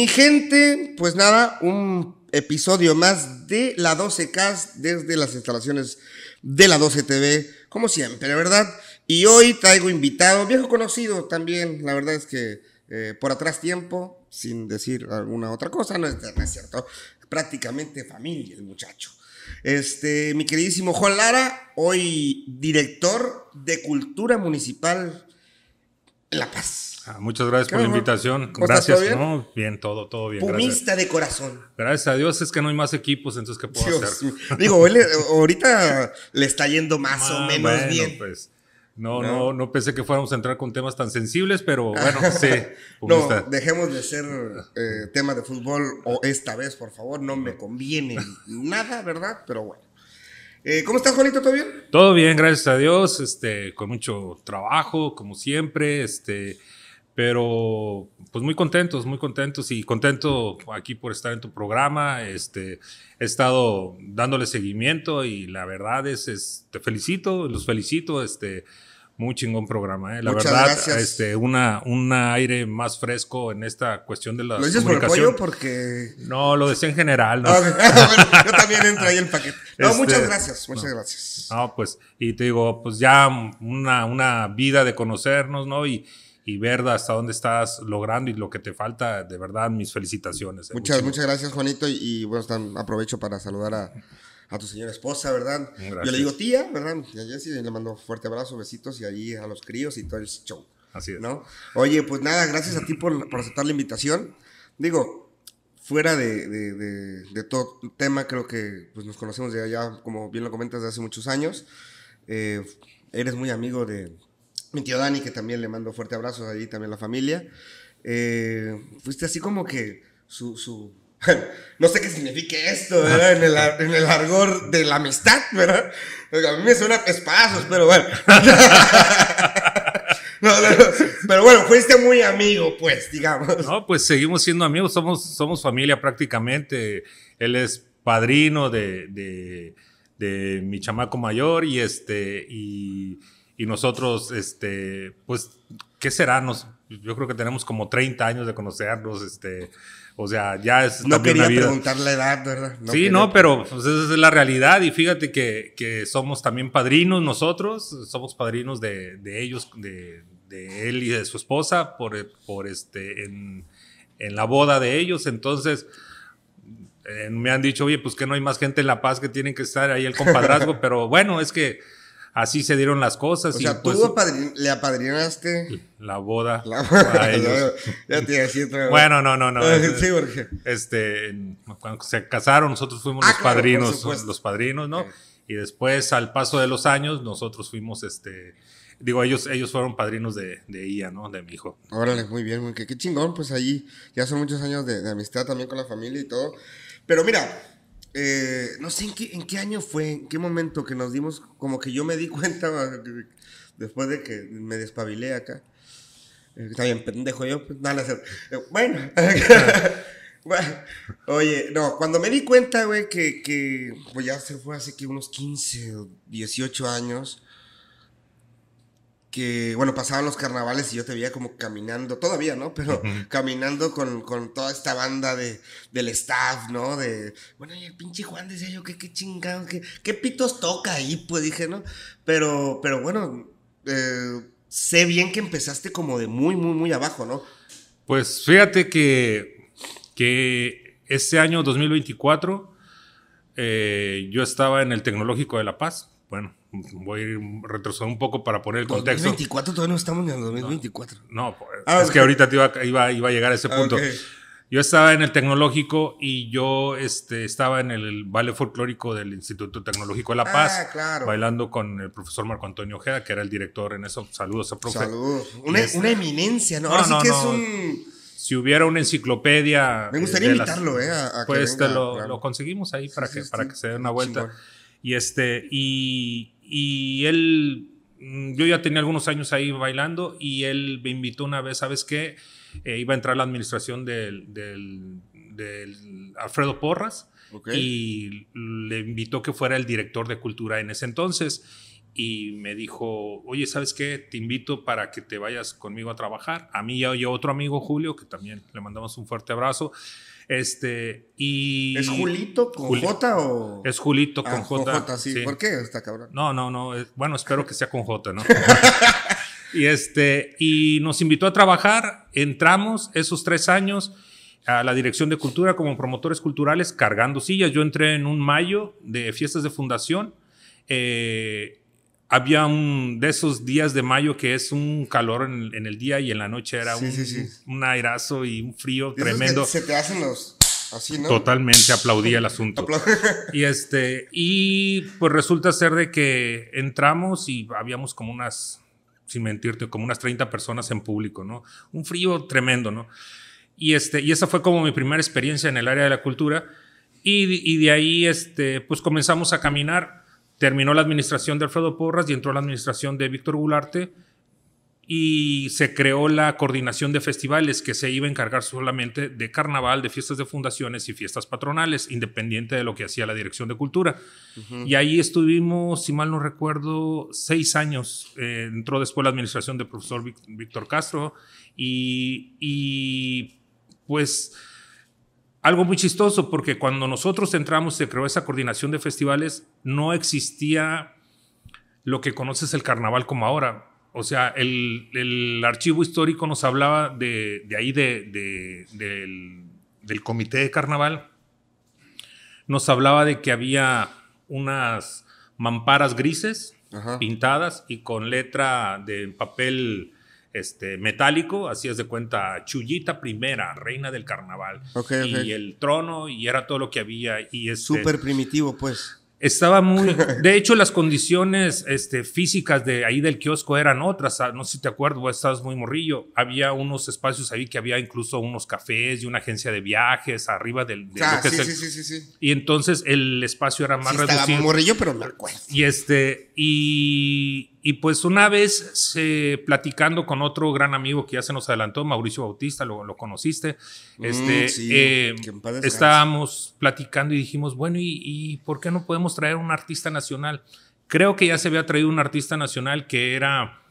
Mi gente, pues nada, un episodio más de la 12 k desde las instalaciones de la 12TV, como siempre, la ¿verdad? Y hoy traigo invitado, viejo conocido también, la verdad es que eh, por atrás tiempo, sin decir alguna otra cosa, no es, no es cierto, prácticamente familia el muchacho. Este, mi queridísimo Juan Lara, hoy director de Cultura Municipal la Paz. Ah, muchas gracias por la invitación. Gracias. Bien? ¿no? bien? todo, todo bien. Pumista de corazón. Gracias a Dios, es que no hay más equipos, entonces, ¿qué puedo hacer? Digo, ahorita le está yendo más o ah, menos bien. Pues, no, no, no, pensé que fuéramos a entrar con temas tan sensibles, pero ah, bueno, sí. No, dejemos de ser eh, tema de fútbol o esta vez, por favor, no me conviene nada, ¿verdad? Pero bueno. Eh, ¿Cómo estás, Juanito? ¿Todo bien? Todo bien, gracias a Dios. Este, con mucho trabajo, como siempre. Este, pero pues muy contentos, muy contentos y contento aquí por estar en tu programa. Este, he estado dándole seguimiento y la verdad es, es te felicito, los felicito. Este, muy chingón programa, ¿eh? La verdad, este, una, un aire más fresco en esta cuestión de la ¿Lo dices por el porque...? No, lo decía en general. ¿no? Ah, yo también entro ahí el paquete. No, este, muchas gracias, muchas gracias. No, pues, y te digo, pues ya una, una vida de conocernos, ¿no? Y, y ver hasta dónde estás logrando y lo que te falta, de verdad, mis felicitaciones. ¿eh? Muchas, muchas gracias, Juanito, y, y bueno, aprovecho para saludar a a tu señora esposa, ¿verdad? Yo le digo tía, ¿verdad? Y a sí le mando fuerte abrazo, besitos y ahí a los críos y todo el show. Así es. ¿no? Oye, pues nada, gracias a ti por, aceptar la invitación. Digo, fuera de, de, todo tema, creo que pues, nos conocemos de allá, como bien lo comentas, de hace muchos años. Eh, eres muy amigo de mi tío Dani, que también le mando fuerte abrazo allí, también la familia. Eh, fuiste así como que su no sé qué significa esto, ¿verdad? En el, en argor de la amistad, ¿verdad? a mí me suena pespazos, pero bueno. Pero bueno, fuiste muy amigo, pues, digamos. No, pues seguimos siendo amigos, somos, somos familia prácticamente. Él es padrino de, de mi chamaco mayor y este, y y nosotros, este, pues, ¿qué será? Nos, yo creo que tenemos como 30 años de conocernos, este, o sea, ya es... No quería preguntar la edad, ¿verdad? sí, no, pero pues, esa es la realidad y fíjate que, que somos también padrinos nosotros, somos padrinos de, de ellos, de, de, él y de su esposa por, por este, en, la boda de ellos, entonces... Eh, me han dicho, oye, pues que no hay más gente en La Paz que tienen que estar ahí el compadrazgo, pero bueno, es que así se dieron las cosas. O y sea, pues, tú le apadrinaste la boda. La boda. A ellos. ya Bueno, no, no, no. sí, Jorge. Este, este, cuando se casaron, nosotros fuimos ah, los padrinos, los padrinos, ¿no? Y después, al paso de los años, nosotros fuimos, este, digo, ellos, ellos fueron padrinos de, ella, ¿no? De mi hijo. Órale, muy bien, muy, bien. qué chingón, pues ahí ya son muchos años de, de amistad también con la familia y todo. Pero mira, eh, no sé en qué, año fue, en qué momento que nos dimos, como que yo me di cuenta después de que me despabilé acá. Eh, está bien, pendejo yo, pues, nada, eh, bueno. Oye, no, cuando me di cuenta, güey, que, pues, ya se fue hace que unos 15 o 18 años, que, bueno, pasaban los carnavales y yo te veía como caminando, todavía, ¿no? Pero caminando con, toda esta banda del staff, ¿no? De, bueno, y el pinche Juan decía yo, qué, qué chingados, qué, pitos toca ahí, pues dije, ¿no? Pero, pero bueno, eh, sé bien que empezaste como de muy, muy, muy abajo, ¿no? Pues fíjate que, que este año 2024 eh, yo estaba en el Tecnológico de La Paz, bueno, voy a ir retroceder un poco para poner el contexto. 2024 todavía no estamos en el 2024. No, pues, ah, es que ahorita iba, a llegar a ese ah, punto. Yo estaba en el tecnológico y yo este, estaba en el baile folclórico del Instituto Tecnológico de La ah, Paz, bailando con el profesor Marco Antonio Ojeda, que era el director en eso. Saludos a Saludos. Este, una, eminencia, ¿no? Ahora sí que es un si hubiera una enciclopedia. Me gustaría eh, invitarlo, ¿eh? A, pues lo, conseguimos ahí para que, para que se dé una vuelta. Y, este, y, él, mm, yo ya tenía algunos años ahí bailando y él me invitó una vez, ¿sabes qué? Eh, iba a entrar la administración del, Alfredo Porras. Y le invitó que fuera el director de cultura en ese entonces y me dijo, oye, ¿sabes qué? Te invito para que te vayas conmigo a trabajar. A mí ya a otro amigo, Julio, que también le mandamos un fuerte abrazo. Este, y. ¿Es Julito con J o.? Es Julito con ah, J. ¿Por qué está cabrón? No, no, no. Bueno, espero que sea con J, ¿no? y este, y nos invitó a trabajar. Entramos esos tres años a la dirección de cultura como promotores culturales cargando sillas. Yo entré en un mayo de fiestas de fundación. Eh, había un de esos días de mayo que es un calor en, el día y en la noche era un, un, airazo y un frío tremendo. Se te hacen los así, ¿no? Totalmente aplaudía el asunto. y este y pues resulta ser de que entramos y habíamos como unas sin mentirte como unas 30 personas en público, ¿no? Un frío tremendo, ¿no? Y este y esa fue como mi primera experiencia en el área de la cultura y, y de ahí este pues comenzamos a caminar Terminó la administración de Alfredo Porras y entró la administración de Víctor Gularte y se creó la coordinación de festivales que se iba a encargar solamente de carnaval, de fiestas de fundaciones y fiestas patronales, independiente de lo que hacía la Dirección de Cultura. Y ahí estuvimos, si mal no recuerdo, seis años. Eh, entró después la administración del profesor Víctor Castro y, y pues algo muy chistoso, porque cuando nosotros entramos se creó esa coordinación de festivales, no existía lo que conoces el carnaval como ahora. O sea, el, archivo histórico nos hablaba de, ahí, de, del, comité de carnaval, nos hablaba de que había unas mamparas grises pintadas y con letra de papel este, metálico, es de cuenta Chullita primera, reina del carnaval, y el trono, y era todo lo que había. Y este, Súper primitivo, pues. Estaba muy. De hecho, las condiciones este, físicas de ahí del kiosco eran otras. Ah, no sé si te acuerdas, vos estabas muy morrillo. Había unos espacios ahí que había incluso unos cafés y una agencia de viajes arriba del. De ah, sí, sí, sí, sí, Y entonces el espacio era más reducido. Estaba morrillo, pero me acuerdo. Y este. Y y pues una vez platicando con otro gran amigo que ya se nos adelantó, Mauricio Bautista, lo, conociste, mm, este, eh, estábamos platicando y dijimos, bueno, ¿y, por qué no podemos traer un artista nacional? Creo que ya se había traído un artista nacional que era,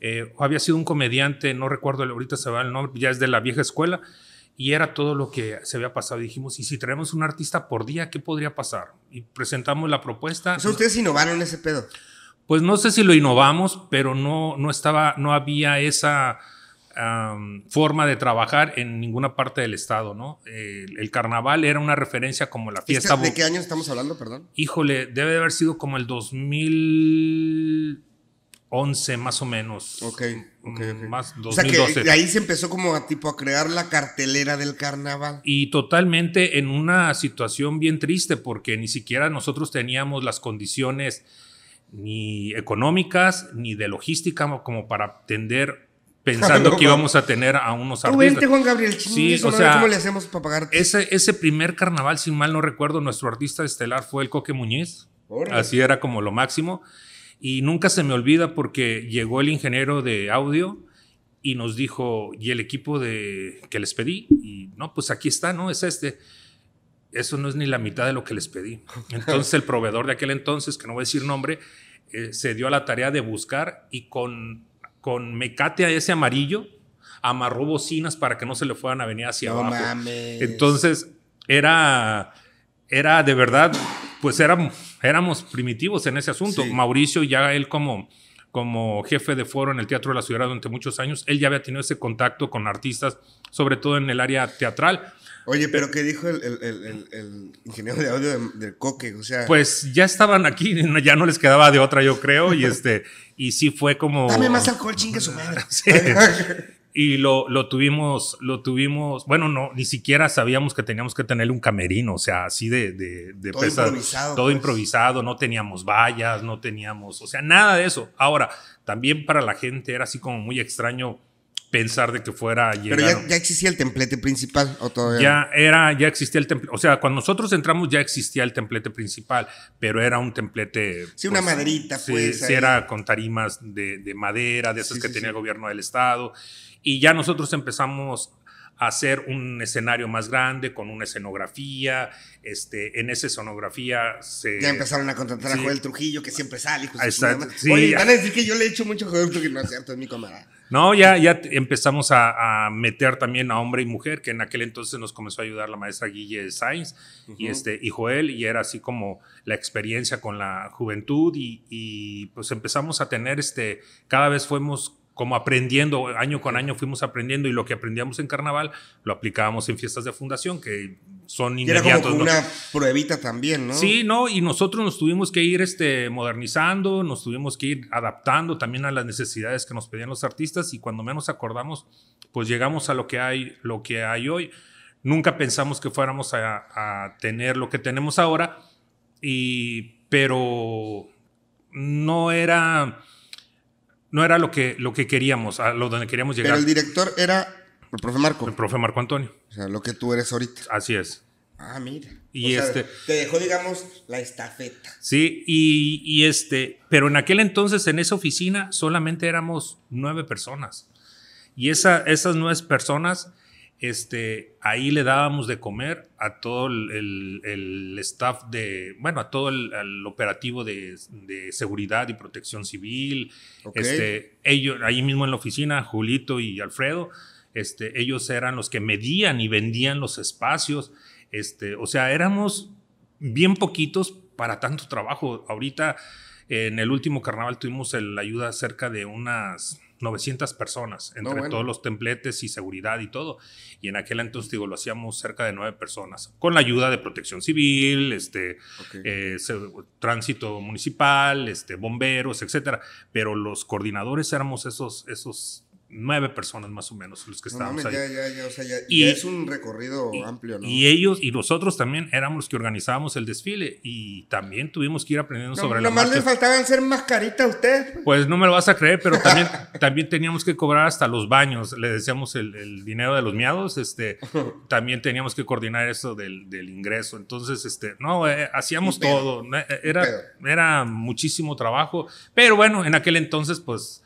eh, había sido un comediante, no recuerdo, ahorita se va el nombre, ya es de la vieja escuela, y era todo lo que se había pasado. Dijimos, ¿y si traemos un artista por día, qué podría pasar? Y presentamos la propuesta. ustedes innovaron ese pedo pues no sé si lo innovamos, pero no, no estaba, no había esa forma de trabajar en ninguna parte del estado, ¿no? El, carnaval era una referencia como la fiesta. ¿De qué año estamos hablando, perdón? Híjole, debe de haber sido como el 2011 más o menos. Ok. Okay, Más O sea que de ahí se empezó como a tipo a crear la cartelera del carnaval. Y totalmente en una situación bien triste porque ni siquiera nosotros teníamos las condiciones ni económicas ni de logística como para atender pensando que íbamos a tener a unos artistas. Gabriel, sí, o sea, ¿cómo le hacemos para pagar Ese, ese primer carnaval, si mal no recuerdo, nuestro artista estelar fue el Coque Muñiz. Así era como lo máximo. Y nunca se me olvida porque llegó el ingeniero de audio y nos dijo, y el equipo de, que les pedí, y no, pues aquí está, ¿no? Es este eso no es ni la mitad de lo que les pedí. Entonces el proveedor de aquel entonces, que no voy a decir nombre, eh, se dio a la tarea de buscar y con, con mecate a ese amarillo amarró bocinas para que no se le fueran a venir hacia abajo. Entonces era, era de verdad, pues éramos, primitivos en ese asunto. Mauricio ya él como como jefe de foro en el Teatro de la Ciudad durante muchos años. Él ya había tenido ese contacto con artistas, sobre todo en el área teatral. Oye, pero ¿qué dijo el, ingeniero de audio del, Coque? O sea, pues ya estaban aquí, ya no les quedaba de otra, yo creo, y este, y sí fue como. Dame más alcohol, chingue su madre. y lo, lo, tuvimos, lo tuvimos, bueno, no, ni siquiera sabíamos que teníamos que tener un camerino, o sea, así de, de, todo improvisado. Todo pues. improvisado, no teníamos vallas, no teníamos, o sea, nada de eso. Ahora, también para la gente era así como muy extraño pensar de que fuera llegar. Pero ya, existía el templete principal o todavía. Ya era, ya existía el templete. O sea, cuando nosotros entramos ya existía el templete principal, pero era un templete. Sí, una pues, maderita, pues. Sí, era con tarimas de, madera, de esas que tenía el gobierno del estado. Y ya nosotros empezamos a hacer un escenario más grande con una escenografía. Este, en esa escenografía se. Ya empezaron a contratar a Joel Trujillo, que siempre sale. Oye, van a decir que yo le he hecho mucho a Joel Trujillo, no es cierto, es mi camarada. No, ya, ya empezamos a, meter también a hombre y mujer, que en aquel entonces nos comenzó a ayudar la maestra Guille Sainz y, este, y Joel, y era así como la experiencia con la juventud, y, y pues empezamos a tener, este, cada vez fuimos como aprendiendo, año con año fuimos aprendiendo y lo que aprendíamos en carnaval lo aplicábamos en fiestas de fundación, que son inmediatos. era como una pruebita también, ¿no? Sí, no, y nosotros nos tuvimos que ir este, modernizando, nos tuvimos que ir adaptando también a las necesidades que nos pedían los artistas y cuando menos acordamos, pues llegamos a lo que hay, lo que hay hoy. Nunca pensamos que fuéramos a, tener lo que tenemos ahora, y, pero no era no era lo que, lo que queríamos, a lo donde queríamos llegar. Pero el director era el profe Marco. El profe Marco Antonio. O sea, lo que tú eres ahorita. Así es. Ah, mira. Y este. te dejó, digamos, la estafeta. Sí, y, este. Pero en aquel entonces, en esa oficina, solamente éramos nueve personas. Y esa, esas nueve personas este, ahí le dábamos de comer a todo el, el staff de, bueno, a todo el, operativo de, seguridad y protección civil. Este, ellos, ahí mismo en la oficina, Julito y Alfredo, este, ellos eran los que medían y vendían los espacios. Este, o sea, éramos bien poquitos para tanto trabajo. Ahorita, en el último carnaval tuvimos la ayuda cerca de unas 900 personas, entre todos los templetes y seguridad y todo. Y en aquel entonces, digo, lo hacíamos cerca de nueve personas, con la ayuda de protección civil, este, eh, tránsito municipal, este, bomberos, etcétera. Pero los coordinadores éramos esos, esos nueve personas más o menos los que estábamos ahí. y, es un recorrido amplio, ¿no? Y ellos y nosotros también éramos los que organizábamos el desfile y también tuvimos que ir aprendiendo sobre la marcha. Nomás le faltaban ser mascarita a usted. Pues. pues no me lo vas a creer, pero también, también teníamos que cobrar hasta los baños, le decíamos el, dinero de los miados, este, también teníamos que coordinar eso del, ingreso. Entonces, este, no, eh, eh, hacíamos todo, eh, era, era muchísimo trabajo, pero bueno, en aquel entonces, pues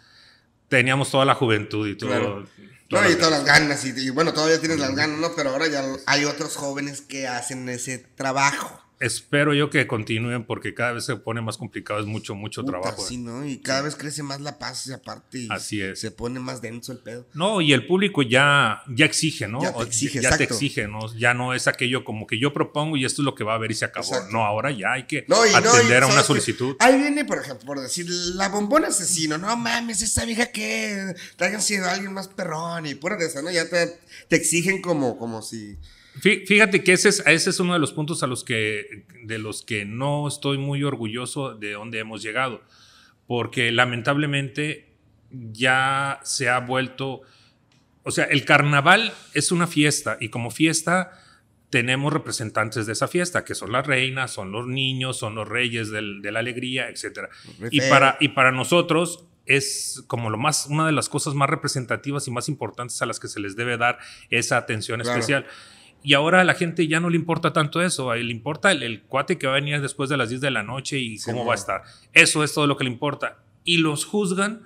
teníamos toda la juventud y todo. y todas las ganas, y, y, bueno, todavía tienes las ganas, ¿no? Pero ahora ya hay otros jóvenes que hacen ese trabajo espero yo que continúen porque cada vez se pone más complicado, es mucho, mucho trabajo. ¿eh? Sí, ¿no? Y cada vez crece más la paz aparte. Y Así es. Se pone más denso el pedo. No, y el público ya, ya exige, ¿no? Ya te exige, exige, ¿no? Ya no es aquello como que yo propongo y esto es lo que va a haber y se acabó. No, ahora ya hay que atender a una solicitud. Ahí viene, por ejemplo, por decir, la bombona asesino, no mames, esa vieja que traigan sido alguien más perrón y pura de esa. ¿no? Ya te, exigen como, como si... Fíjate que ese es, ese uno de los puntos a los que, de los que no estoy muy orgulloso de donde hemos llegado, porque lamentablemente ya se ha vuelto, o sea, el carnaval es una fiesta y como fiesta tenemos representantes de esa fiesta, que son las reinas, son los niños, son los reyes del, de la alegría, etc. Y para, y para nosotros es como lo más, una de las cosas más representativas y más importantes a las que se les debe dar esa atención especial. Y ahora a la gente ya no le importa tanto eso, le importa el, cuate que va a venir después de las 10 de la noche y cómo va a estar. Eso es todo lo que le importa. Y los juzgan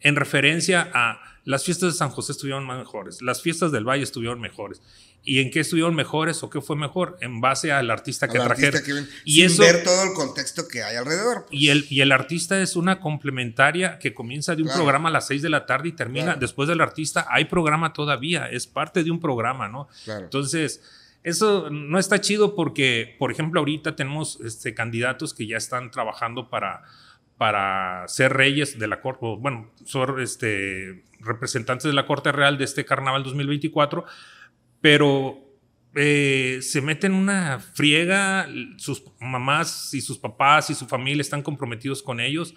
en referencia a las fiestas de San José estuvieron más mejores, las fiestas del Valle estuvieron mejores y en qué estuvieron mejores o qué fue mejor en base al artista que trajeron. y sin eso, ver todo el contexto que hay alrededor. Pues. Y, el, y el artista es una complementaria que comienza de un programa a las 6 de la tarde y termina después del artista. Hay programa todavía, es parte de un programa, ¿no? Claro. Entonces, eso no está chido porque, por ejemplo, ahorita tenemos este, candidatos que ya están trabajando para para ser reyes de la corte, bueno, son este, representantes de la Corte Real de este carnaval 2024, pero eh, se mete en una friega, sus mamás y sus papás y su familia están comprometidos con ellos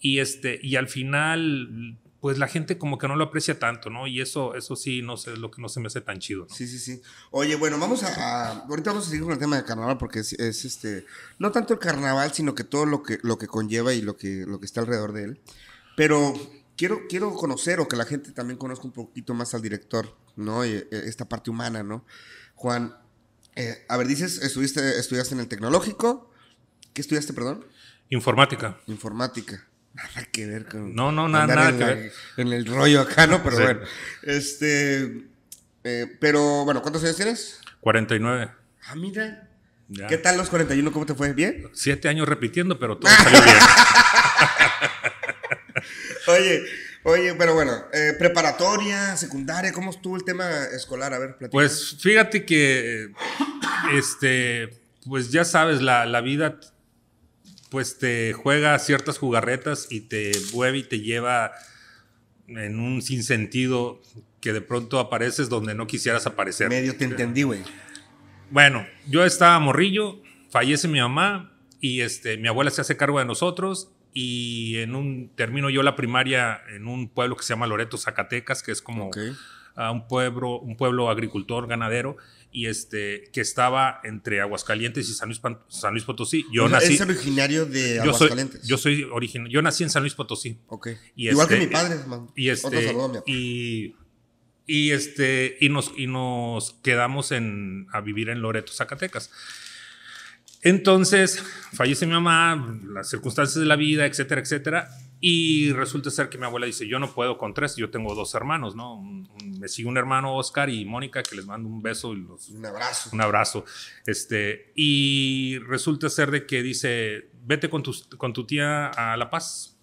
y, este, y al final pues la gente como que no lo aprecia tanto, ¿no? Y eso, eso sí, no sé, es lo que no se me hace tan chido. Sí, sí, sí. Oye, bueno, vamos a, ahorita vamos a seguir con el tema del carnaval porque es, este, no tanto el carnaval, sino que todo lo que, lo que conlleva y lo que, lo que está alrededor de él. Pero quiero, quiero conocer o que la gente también conozca un poquito más al director, ¿no? Eh, esta parte humana, ¿no? Juan, eh, a ver, dices, estuviste, estudiaste en el tecnológico. ¿Qué estudiaste, perdón? Informática. Informática. Nada que ver con. No, no, nada, En el rollo acá, ¿no? Pero bueno. Este. Eh, pero bueno, ¿cuántos años tienes? 49. Ah, mira. ¿Qué tal los 41? ¿Cómo te fue? ¿Bien? Siete años repitiendo, pero todo salió bien. Oye, oye, pero bueno, eh, preparatoria, secundaria, ¿cómo estuvo el tema escolar? A ver, Pues fíjate que, este, pues ya sabes, la, vida, pues te juega ciertas jugarretas y te mueve y te lleva en un sinsentido que de pronto apareces donde no quisieras aparecer. Medio te entendí, güey. Bueno, yo estaba morrillo, fallece mi mamá y este, mi abuela se hace cargo de nosotros y en un termino yo la primaria en un pueblo que se llama Loreto, Zacatecas, que es como un pueblo, un pueblo agricultor, ganadero, y este que estaba entre Aguascalientes y San Luis, Potosí. Yo nací. Es originario de Aguascalientes. Yo soy, yo Yo nací en San Luis Potosí. Igual que este, mi padre, Y este, y este y nos y nos quedamos en a vivir en Loreto, Zacatecas. Entonces, fallece mi mamá, las circunstancias de la vida, etcétera, etcétera. Y resulta ser que mi abuela dice, yo no puedo con tres, yo tengo dos hermanos, ¿no? me sigue un hermano, Oscar y Mónica, que les mando un beso y Un abrazo. Un abrazo. Este, y resulta ser de que dice, vete con con tu tía a La Paz,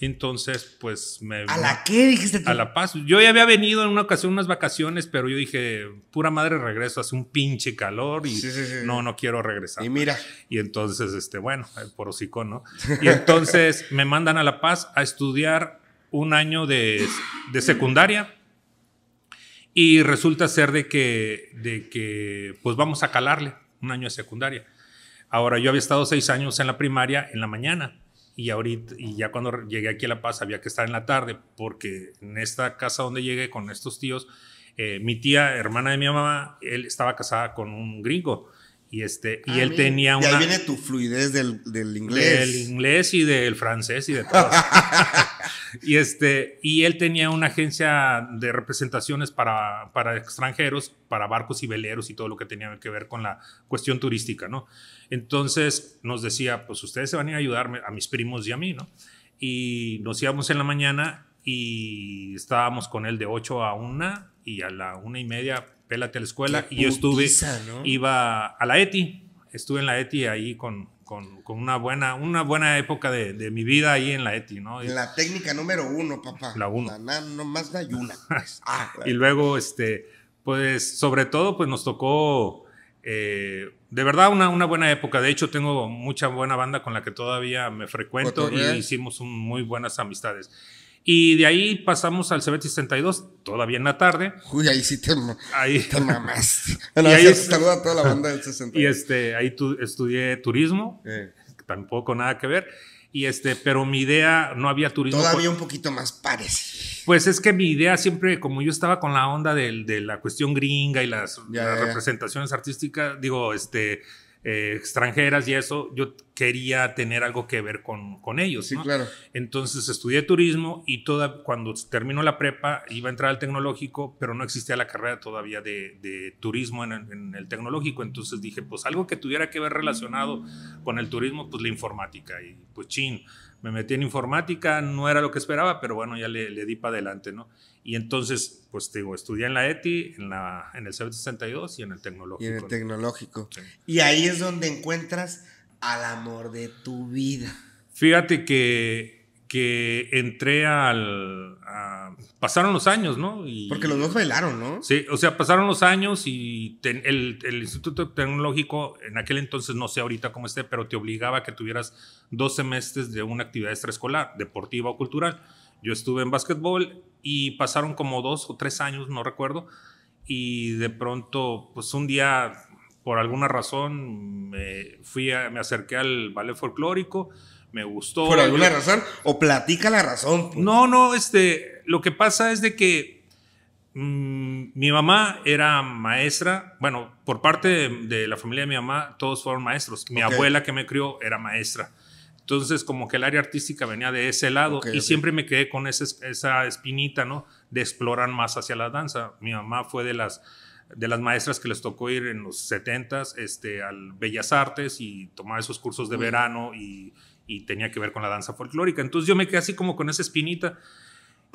entonces, pues me... ¿A la qué dijiste tú? A La Paz. Yo ya había venido en una ocasión, unas vacaciones, pero yo dije, pura madre regreso, hace un pinche calor y no, no quiero regresar. Y mira. Y entonces, este, bueno, por hocico, ¿no? Y entonces me mandan a La Paz a estudiar un año de, de secundaria y resulta ser de que, de que, pues vamos a calarle un año de secundaria. Ahora, yo había estado seis años en la primaria en la mañana y ahorita y ya cuando llegué aquí a La Paz había que estar en la tarde porque en esta casa donde llegué con estos tíos eh, mi tía hermana de mi mamá él estaba casada con un gringo y, este, y ah, él tenía una... Y ahí viene tu fluidez del, del, inglés. Del inglés y del francés y de todo. y, este, y él tenía una agencia de representaciones para, para extranjeros, para barcos y veleros y todo lo que tenía que ver con la cuestión turística, ¿no? Entonces nos decía, pues ustedes se van a ir a ayudarme, a mis primos y a mí, ¿no? Y nos íbamos en la mañana y estábamos con él de 8 a 1 y a la 1 y media pélate a la escuela. y yo estuve, iba a la ETI, estuve en la ETI ahí con, con, con una, buena, una buena época de, de, mi vida ahí en la ETI, ¿no? la técnica número uno, papá. La uno. no más la una. Pues. Ah, y luego, este, pues sobre todo, pues nos tocó... Eh, de verdad, una, una, buena época. De hecho, tengo mucha buena banda con la que todavía me frecuento y hicimos muy buenas amistades. Y de ahí pasamos al cbt 62, todavía en la tarde. Uy, ahí sí te, ahí. y ahí, saluda toda la banda del 62. Y este, ahí estudié turismo, eh. tampoco nada que ver. Y este, pero mi idea no había turismo. Todavía un poquito más pares. Pues es que mi idea siempre, como yo estaba con la onda de, la cuestión gringa y las, representaciones artísticas, digo, este, eh, extranjeras y eso, yo quería tener algo que ver con, ellos. Entonces estudié turismo y toda, cuando terminó la prepa iba a entrar al tecnológico, pero no existía la carrera todavía de, turismo en el, tecnológico. Entonces dije, pues algo que tuviera que ver relacionado con el turismo, pues la informática. Y pues ching me metí en informática, no era lo que esperaba, pero bueno, ya le, di para adelante, ¿no? Y entonces, pues digo, estudié en la ETI, en, la, en el C62 y en el tecnológico. Y en el tecnológico. Y ahí es donde encuentras al amor de tu vida. Fíjate que que entré al... pasaron los años, ¿no? Porque los dos bailaron, ¿no? Sí, o sea, pasaron los años y el, Instituto Tecnológico, en aquel entonces, no sé ahorita cómo esté, pero te obligaba a que tuvieras dos semestres de una actividad extraescolar, deportiva o cultural. Yo estuve en básquetbol y pasaron como dos o tres años, no recuerdo, y de pronto, pues un día, por alguna razón, me, fui me acerqué al ballet folclórico me gustó. ¿Por alguna razón? ¿O platica la razón? Pues. No, no, este, lo que pasa es de que mm, mi mamá era maestra, bueno, por parte de, la familia de mi mamá todos fueron maestros, mi abuela que me crió era maestra. Entonces, como que el área artística venía de ese lado y siempre me quedé con esa espinita, ¿no? De explorar más hacia la danza. Mi mamá fue de las, de las maestras que les tocó ir en los 70 este, al Bellas Artes y tomar esos cursos de verano y y tenía que ver con la danza folclórica. Entonces yo me quedé así como con esa espinita.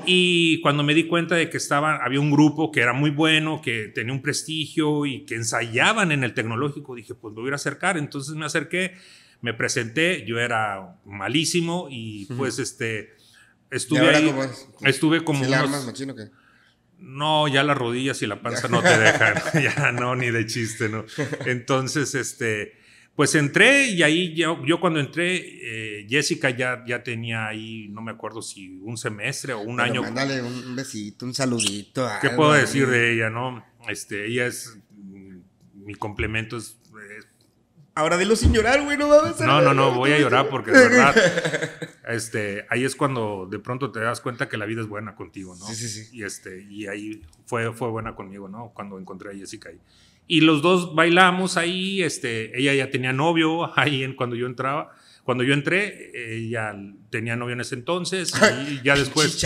Y cuando me di cuenta de que estaba, había un grupo que era muy bueno, que tenía un prestigio y que ensayaban en el tecnológico, dije, pues me voy a acercar. Entonces me acerqué, me presenté, yo era malísimo y pues este, estuve estuve como... No, ya las rodillas y la panza no te dejan, ya no, ni de chiste, ¿no? Entonces, este pues entré y ahí yo, cuando entré, eh, Jessica ya, ya tenía ahí, no me acuerdo si un semestre o un año. Mándale un besito, un saludito. ¿Qué puedo decir de ella, no? Este, ella es, mm, mi complemento es... Eh, Ahora dilo sin llorar, güey, no No, no, no, voy a llorar porque es verdad, este, ahí es cuando de pronto te das cuenta que la vida es buena contigo, ¿no? Sí, sí, sí. Y, este, y ahí fue, fue buena conmigo, ¿no? Cuando encontré a Jessica ahí. Y los dos bailamos ahí, este, ella ya tenía novio ahí en, cuando yo entraba. Cuando yo entré, ella tenía novio en ese entonces y ya después.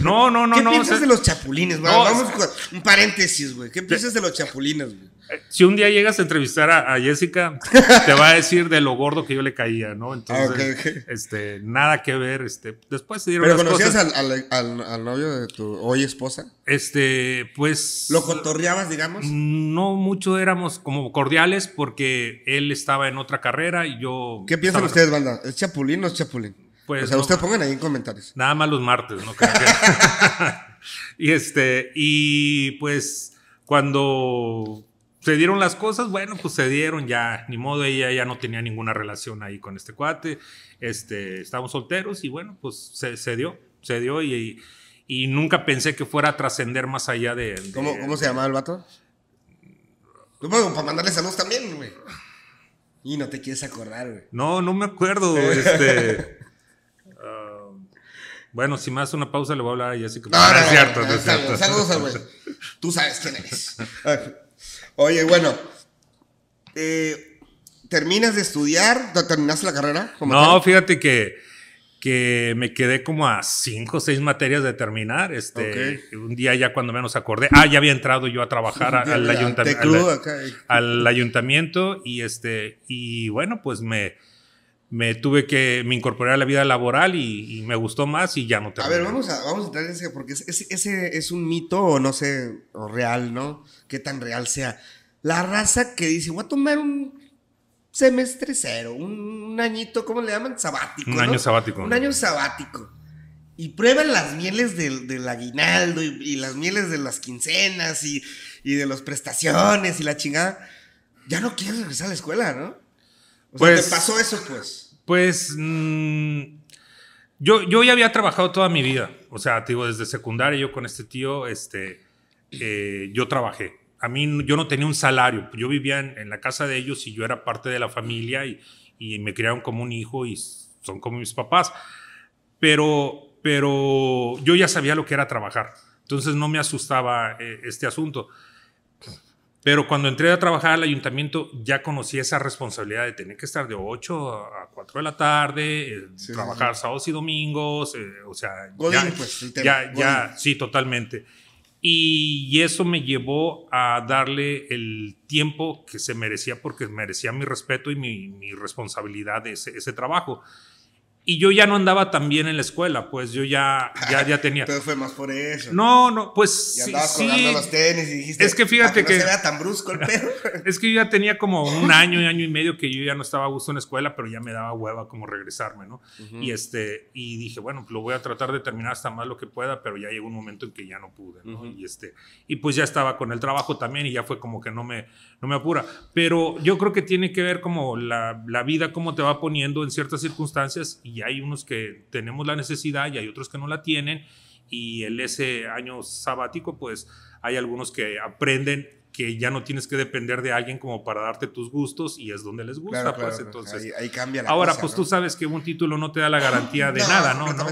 no, no, no, no. ¿Qué piensas de los chapulines, Vamos con un paréntesis, güey. ¿Qué piensas de los chapulines, güey? Si un día llegas a entrevistar a, Jessica, te va a decir de lo gordo que yo le caía, ¿no? Entonces, ah, este, nada que ver. Este, después se dieron ¿Pero conocías Al, al, novio de tu hoy esposa? Este, pues. ¿Lo cotorreabas, digamos? No mucho, éramos como cordiales porque él estaba en otra carrera y yo. ¿Qué piensan ustedes, banda? ¿Es chapulín o es chapulín? Pues o sea, ustedes pongan ahí en comentarios. Nada más los martes, ¿no? y este, y pues cuando se dieron las cosas, bueno, pues se dieron ya, ni modo, ella ya no tenía ninguna relación ahí con este cuate, este, estábamos solteros y bueno, pues se, dio, se dio y, nunca pensé que fuera a trascender más allá de... ¿Cómo, se llamaba el vato? No, bueno, para mandarle saludos también, güey. Y no te quieres acordar, güey. No, no me acuerdo, este... Um, bueno, si más una pausa le voy a hablar a Jessica. No, no, ah, es cierto, es cierto. Saludos al güey. Tú sabes quién eres. Ah, Oye, bueno. Eh, ¿Terminas de estudiar? ¿Terminaste la carrera? no, fíjate que, que me quedé como a cinco o seis materias de terminar. Este, Un día ya cuando menos acordé. Ah, ya había entrado yo a trabajar al, ayuntamiento, al ayuntamiento. Y, este, y bueno, pues me me tuve que me incorporar a la vida laboral y, me gustó más y ya no te A ver, vamos a, vamos entrar en ese, porque ese, es un mito, o no sé, o real, ¿no? Qué tan real sea. La raza que dice, voy a tomar un semestre cero, un, añito, ¿cómo le llaman? Sabático. Un año sabático. Un año sabático. Y prueban las mieles del, aguinaldo y, las mieles de las quincenas y, de las prestaciones y la chingada. Ya no quieres regresar a la escuela, ¿no? pues, te pasó eso, pues. Pues mm, yo, yo ya había trabajado toda mi vida. O sea, digo, desde secundaria yo con este tío, este, eh, yo trabajé. A mí yo no tenía un salario. Yo vivía en, la casa de ellos y yo era parte de la familia y, me criaron como un hijo y son como mis papás. Pero, pero yo ya sabía lo que era trabajar. Entonces no me asustaba eh, este asunto. Pero cuando entré a trabajar al ayuntamiento ya conocí esa responsabilidad de tener que estar de 8 a 4 de la tarde, eh, trabajar sábados y domingos, eh, o sea, ya, pues, ya, sí, totalmente. Y, eso me llevó a darle el tiempo que se merecía porque merecía mi respeto y mi, responsabilidad de ese, ese trabajo y yo ya no andaba tan bien en la escuela, pues yo ya, ya, ya tenía. Pero fue más por eso. No, no, pues. Y andabas sí, los tenis y dijiste. Es que fíjate que. tan brusco el pelo... es que yo ya tenía como un año, y año y medio que yo ya no estaba a gusto en la escuela, pero ya me daba hueva como regresarme, ¿no? Y este, y dije, bueno, lo voy a tratar de terminar hasta más lo que pueda, pero ya llegó un momento en que ya no pude, ¿no? Y este, y pues ya estaba con el trabajo también y ya fue como que no me, no me apura. Pero yo creo que tiene que ver como la, la vida, cómo te va poniendo en ciertas circunstancias y hay unos que tenemos la necesidad y hay otros que no la tienen y en ese año sabático pues hay algunos que aprenden que ya no tienes que depender de alguien como para darte tus gustos y es donde les gusta pues, entonces ahí, cambia ahora pues tú sabes que un título no te da la garantía de no, nada no, ¿no?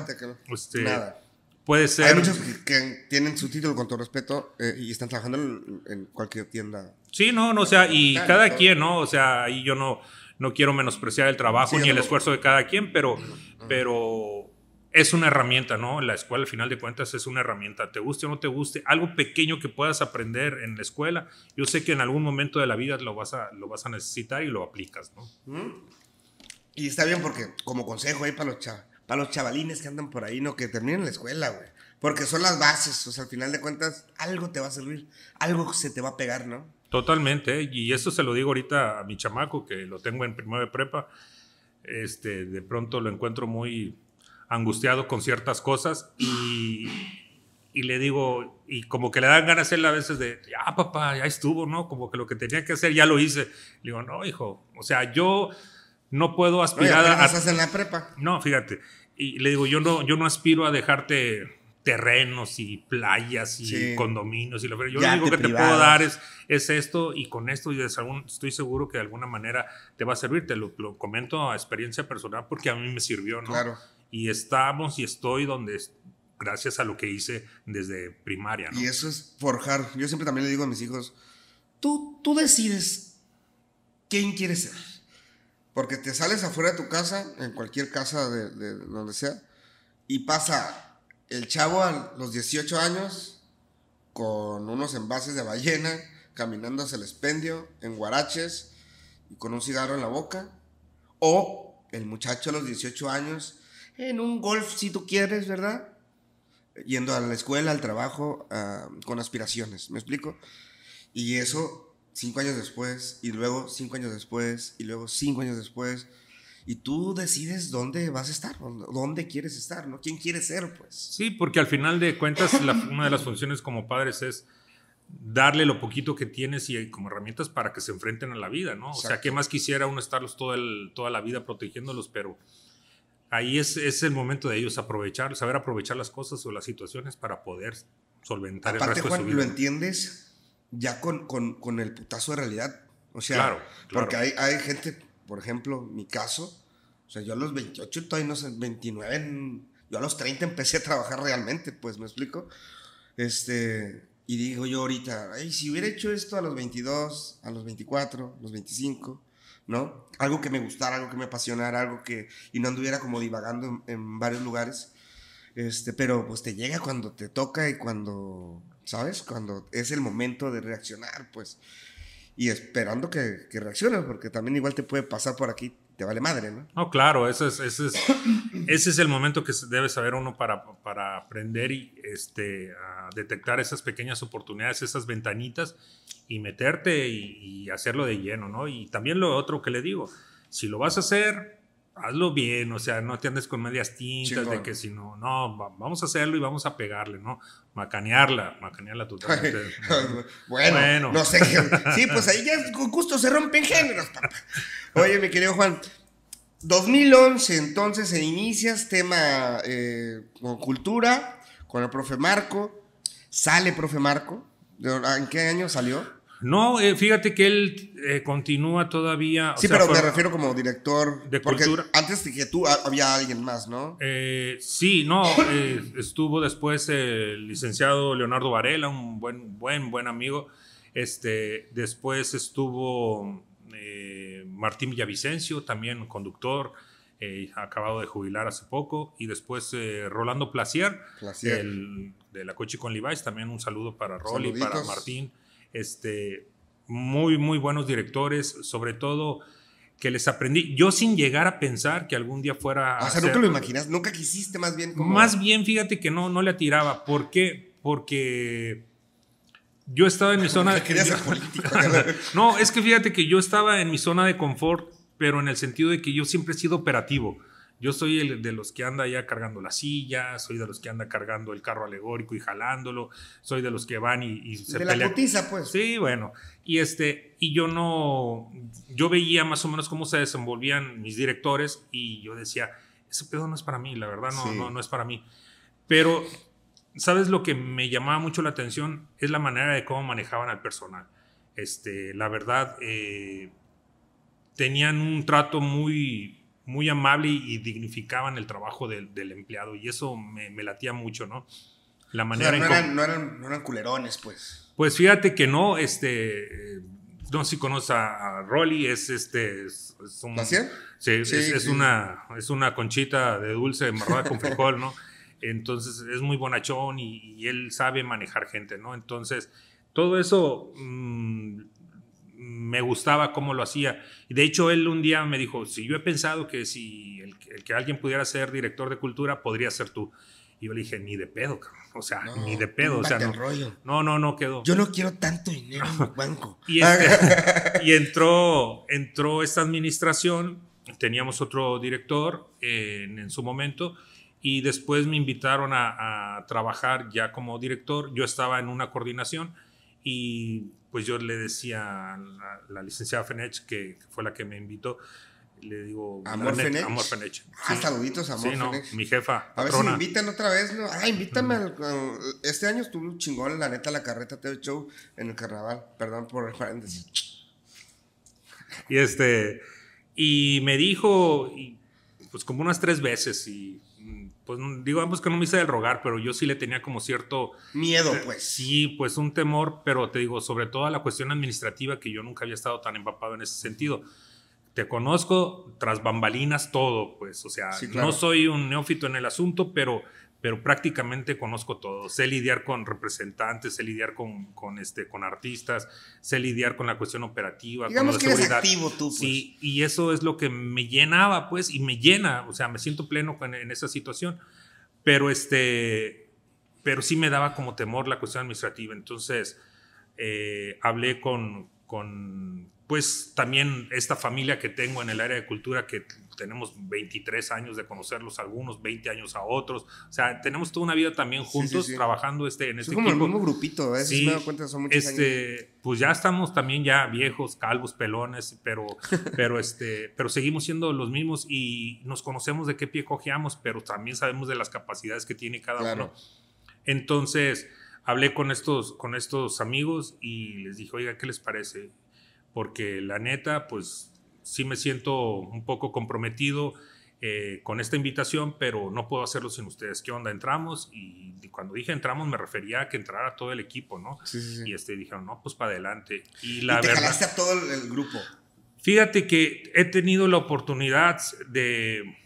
Este, nada. puede ser hay muchos que tienen su título con todo respeto eh, y están trabajando en cualquier tienda Sí, no, no, o sea, y cada quien, ¿no? O sea, ahí yo no, no quiero menospreciar el trabajo ni el esfuerzo de cada quien, pero, pero es una herramienta, ¿no? La escuela, al final de cuentas, es una herramienta. Te guste o no te guste, algo pequeño que puedas aprender en la escuela, yo sé que en algún momento de la vida lo vas a, lo vas a necesitar y lo aplicas, ¿no? Mm. Y está bien porque, como consejo ahí eh, para los, para los chavalines que andan por ahí, ¿no? Que terminen la escuela, güey. Porque son las bases, o sea, al final de cuentas, algo te va a servir, algo se te va a pegar, ¿no? Totalmente, ¿eh? y eso se lo digo ahorita a mi chamaco, que lo tengo en primero de prepa, este, de pronto lo encuentro muy angustiado con ciertas cosas y, le digo, y como que le dan ganas a él a veces de, Ya papá, ya estuvo, ¿no? Como que lo que tenía que hacer ya lo hice. Le digo, no, hijo, o sea, yo no puedo aspirar a... en la prepa? No, fíjate. Y le digo, yo no, yo no aspiro a dejarte terrenos y playas y condominios y Yo lo único que te puedo dar es, es esto y con esto y algún, estoy seguro que de alguna manera te va a servir. Te lo, comento a experiencia personal porque a mí me sirvió, ¿no? Y estamos y estoy donde gracias a lo que hice desde primaria, Y eso es forjar. Yo siempre también le digo a mis hijos, tú, tú decides quién quieres ser. Porque te sales afuera de tu casa, en cualquier casa de donde sea, y pasa el chavo a los 18 años, con unos envases de ballena, caminando hacia el expendio, en guaraches y con un cigarro en la boca. O el muchacho a los 18 años, en un golf si tú quieres, ¿verdad? Yendo a la escuela, al trabajo, ah, con aspiraciones, ¿me explico? Y eso cinco años después, y luego cinco años después, y luego cinco años después y tú decides dónde vas a estar, dónde quieres estar, ¿no? ¿Quién quieres ser, pues? Sí, porque al final de cuentas una de las funciones como padres es darle lo poquito que tienes y eh, como herramientas para que se enfrenten a la vida, ¿no? O sea, ¿qué más quisiera uno estarlos toda, toda la vida protegiéndolos? Pero ahí es, el momento de ellos aprovechar, saber aprovechar las cosas o las situaciones para poder solventar esas el resto ¿lo entiendes? Ya con, con, con el putazo de realidad. O sea, claro, claro. porque hay, hay gente por ejemplo, mi caso, o sea, yo a los 28, todavía no sé, 29, yo a los 30 empecé a trabajar realmente, pues, ¿me explico? Este, y digo yo ahorita, Ay, si hubiera hecho esto a los 22, a los 24, a los 25, ¿no? Algo que me gustara, algo que me apasionara, algo que, y no anduviera como divagando en, en varios lugares, este, pero pues te llega cuando te toca y cuando, ¿sabes? Cuando es el momento de reaccionar, pues y esperando que, que reacciones, porque también igual te puede pasar por aquí, te vale madre, ¿no? No, claro, ese es, ese es, ese es el momento que debe saber uno para, para aprender y este, detectar esas pequeñas oportunidades, esas ventanitas y meterte y, y hacerlo de lleno, ¿no? Y también lo otro que le digo, si lo vas a hacer, hazlo bien, o sea, no te andes con medias tintas de que si no, no, vamos a hacerlo y vamos a pegarle, ¿no? Macanearla, macanearla totalmente. bueno, no sé. Sí, pues ahí ya con gusto se rompen géneros, Oye, mi querido Juan, 2011 entonces se inicias este tema eh, con cultura, con el profe Marco, sale profe Marco, ¿en qué año salió? No, eh, fíjate que él eh, continúa todavía. sí, pero me refiero como director de porque cultura. Antes que tú ah, había alguien más, ¿no? Eh, sí, no. estuvo después el licenciado Leonardo Varela, un buen, buen, buen amigo. Este, después estuvo Martín Villavicencio, también conductor. acabado de jubilar hace poco, y después Rolando Placier, El, de la Coche con Levi's, también un saludo para Roli, para Martín este, muy, muy buenos directores, sobre todo que les aprendí, yo sin llegar a pensar que algún día fuera... O sea, nunca lo imaginas, nunca quisiste más bien Más bien, fíjate que no, no le atiraba. ¿Por qué? Porque yo estaba en mi zona... de no, es que fíjate que yo estaba en mi zona de confort, pero en el sentido de que yo siempre he sido operativo. Yo soy el de los que anda ya cargando la silla, soy de los que anda cargando el carro alegórico y jalándolo, soy de los que van y, se de la cotiza, pues. Sí, bueno. Y este, y yo no, yo veía más o menos cómo se desenvolvían mis directores y yo decía, ese pedo no es para mí, la verdad, no, no, no es para mí. Pero, ¿sabes lo que me llamaba mucho la atención? Es la manera de cómo manejaban al personal. Este, la verdad, eh, tenían un trato muy muy amable y, dignificaban el trabajo del, empleado y eso me, latía mucho, ¿no? La manera no, eran, eran, culerones, pues. Pues fíjate que no, este, no sé si conoce a, Rolly, es este, es, sí, es, una, es una conchita de dulce embarrada con frijol, ¿no? Entonces es muy bonachón y, él sabe manejar gente, ¿no? Entonces todo eso mm, me gustaba cómo lo hacía. De hecho, él un día me dijo, si yo he pensado que si el, que alguien pudiera ser director de cultura, podría ser tú. Y yo le dije, ni de pedo, cabrón. O sea, ni de pedo. sea, no, no, no, quedó. Yo no quiero tanto dinero en mi banco. Este, y, entró, entró esta administración, teníamos otro director en, su momento, y después me invitaron a trabajar ya como director. Yo estaba en una coordinación y pues yo le decía a la, licenciada Fenech, que, fue la que me invitó, le digo... ¿Amor Fenech? Amor Fenech. Ah, saluditos, Amor sí, no, mi jefa. A ver si me invitan otra vez. ¿no? Ah, invítame. Al, este año estuvo chingón, la neta, la carreta TV Show en el carnaval. Perdón por el paréntesis. Y este... Y me dijo, pues como unas tres veces, y pues digo que no me hice del rogar, pero yo sí le tenía como cierto... Miedo, pues. Sí, pues un temor, pero te digo, sobre todo a la cuestión administrativa, que yo nunca había estado tan empapado en ese sentido. Te conozco tras bambalinas todo, pues, o sea, no soy un neófito en el asunto, pero pero prácticamente conozco todo. Sé lidiar con representantes, sé lidiar con, con, este, con artistas, sé lidiar con la cuestión operativa. con la que seguridad. tú. Pues. Sí, y eso es lo que me llenaba, pues, y me llena, o sea, me siento pleno en, esa situación. Pero, este, pero sí me daba como temor la cuestión administrativa. Entonces, eh, hablé con, con, pues, también esta familia que tengo en el área de cultura que tenemos 23 años de conocerlos a algunos, 20 años a otros. O sea, tenemos toda una vida también juntos trabajando este, en este como el mismo grupito, ¿eh? sí, me doy cuenta, son muchos este, Pues ya estamos también ya viejos, calvos, pelones, pero, pero, este, pero seguimos siendo los mismos y nos conocemos de qué pie cojeamos, pero también sabemos de las capacidades que tiene cada uno. Entonces, hablé con estos, con estos amigos y les dije, oiga, ¿qué les parece? Porque la neta, pues sí me siento un poco comprometido eh, con esta invitación, pero no puedo hacerlo sin ustedes. ¿Qué onda? Entramos y cuando dije entramos me refería a que entrara todo el equipo, ¿no? Y este, dijeron, no, pues para adelante. Y la verdad, Gracias a todo el, grupo. Fíjate que he tenido la oportunidad de...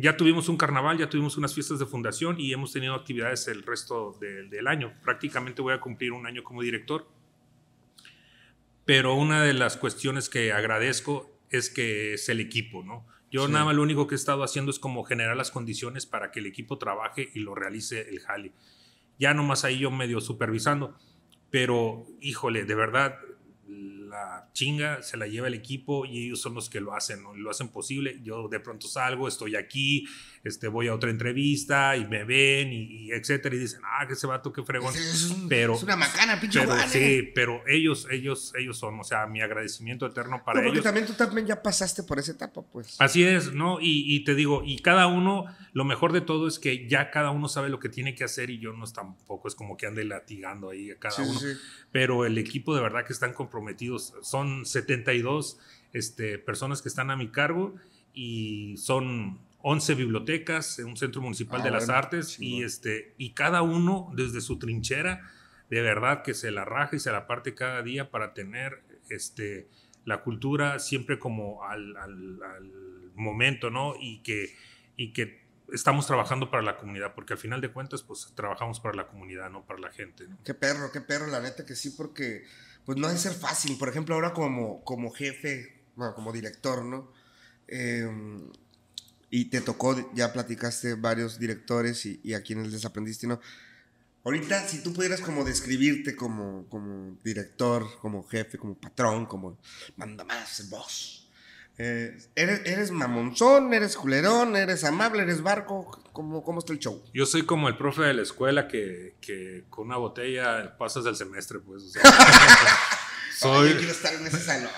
Ya tuvimos un carnaval, ya tuvimos unas fiestas de fundación y hemos tenido actividades el resto del año. Prácticamente voy a cumplir un año como director. Pero una de las cuestiones que agradezco es que es el equipo, ¿no? Yo nada más lo único que he estado haciendo es como generar las condiciones para que el equipo trabaje y lo realice el jali. Ya nomás ahí yo medio supervisando, pero híjole, de verdad, la chinga se la lleva el equipo y ellos son los que lo hacen, ¿no? Lo hacen posible. Yo de pronto salgo, estoy aquí, este, voy a otra entrevista y me ven y, etcétera y dicen, ah, que ese vato, qué fregón. Es, pero, una macana, pinche pero, Sí, ¿eh? pero ellos, ellos, ellos son, o sea, mi agradecimiento eterno para ellos. también tú también ya pasaste por esa etapa, pues. Así es, ¿no? Y, te digo, y cada uno, lo mejor de todo es que ya cada uno sabe lo que tiene que hacer y yo no es tampoco, es como que ande latigando ahí a cada uno. Pero el equipo de verdad que están comprometidos, son 72 este, personas que están a mi cargo y son 11 bibliotecas, un centro municipal ah, de las artes y, este, y cada uno desde su trinchera, de verdad que se la raja y se la parte cada día para tener este, la cultura siempre como al, momento, ¿no? Y que, y que estamos trabajando para la comunidad, porque al final de cuentas, pues trabajamos para la comunidad, no para la gente. ¿no? Qué perro, qué perro, la neta que sí, porque pues no es ser fácil. Por ejemplo, ahora como, como jefe, bueno, como director, ¿no? Em, y te tocó, ya platicaste varios directores y, a quienes les aprendiste, ¿no? Ahorita, si tú pudieras como describirte como, como director, como jefe, como patrón, como manda más, vos. Eh, eres, eres, mamonzón, eres culerón, eres amable, eres barco. ¿Cómo, ¿Cómo está el show? Yo soy como el profe de la escuela que, que con una botella pasas el semestre, pues. soy, yo quiero estar en ese salón,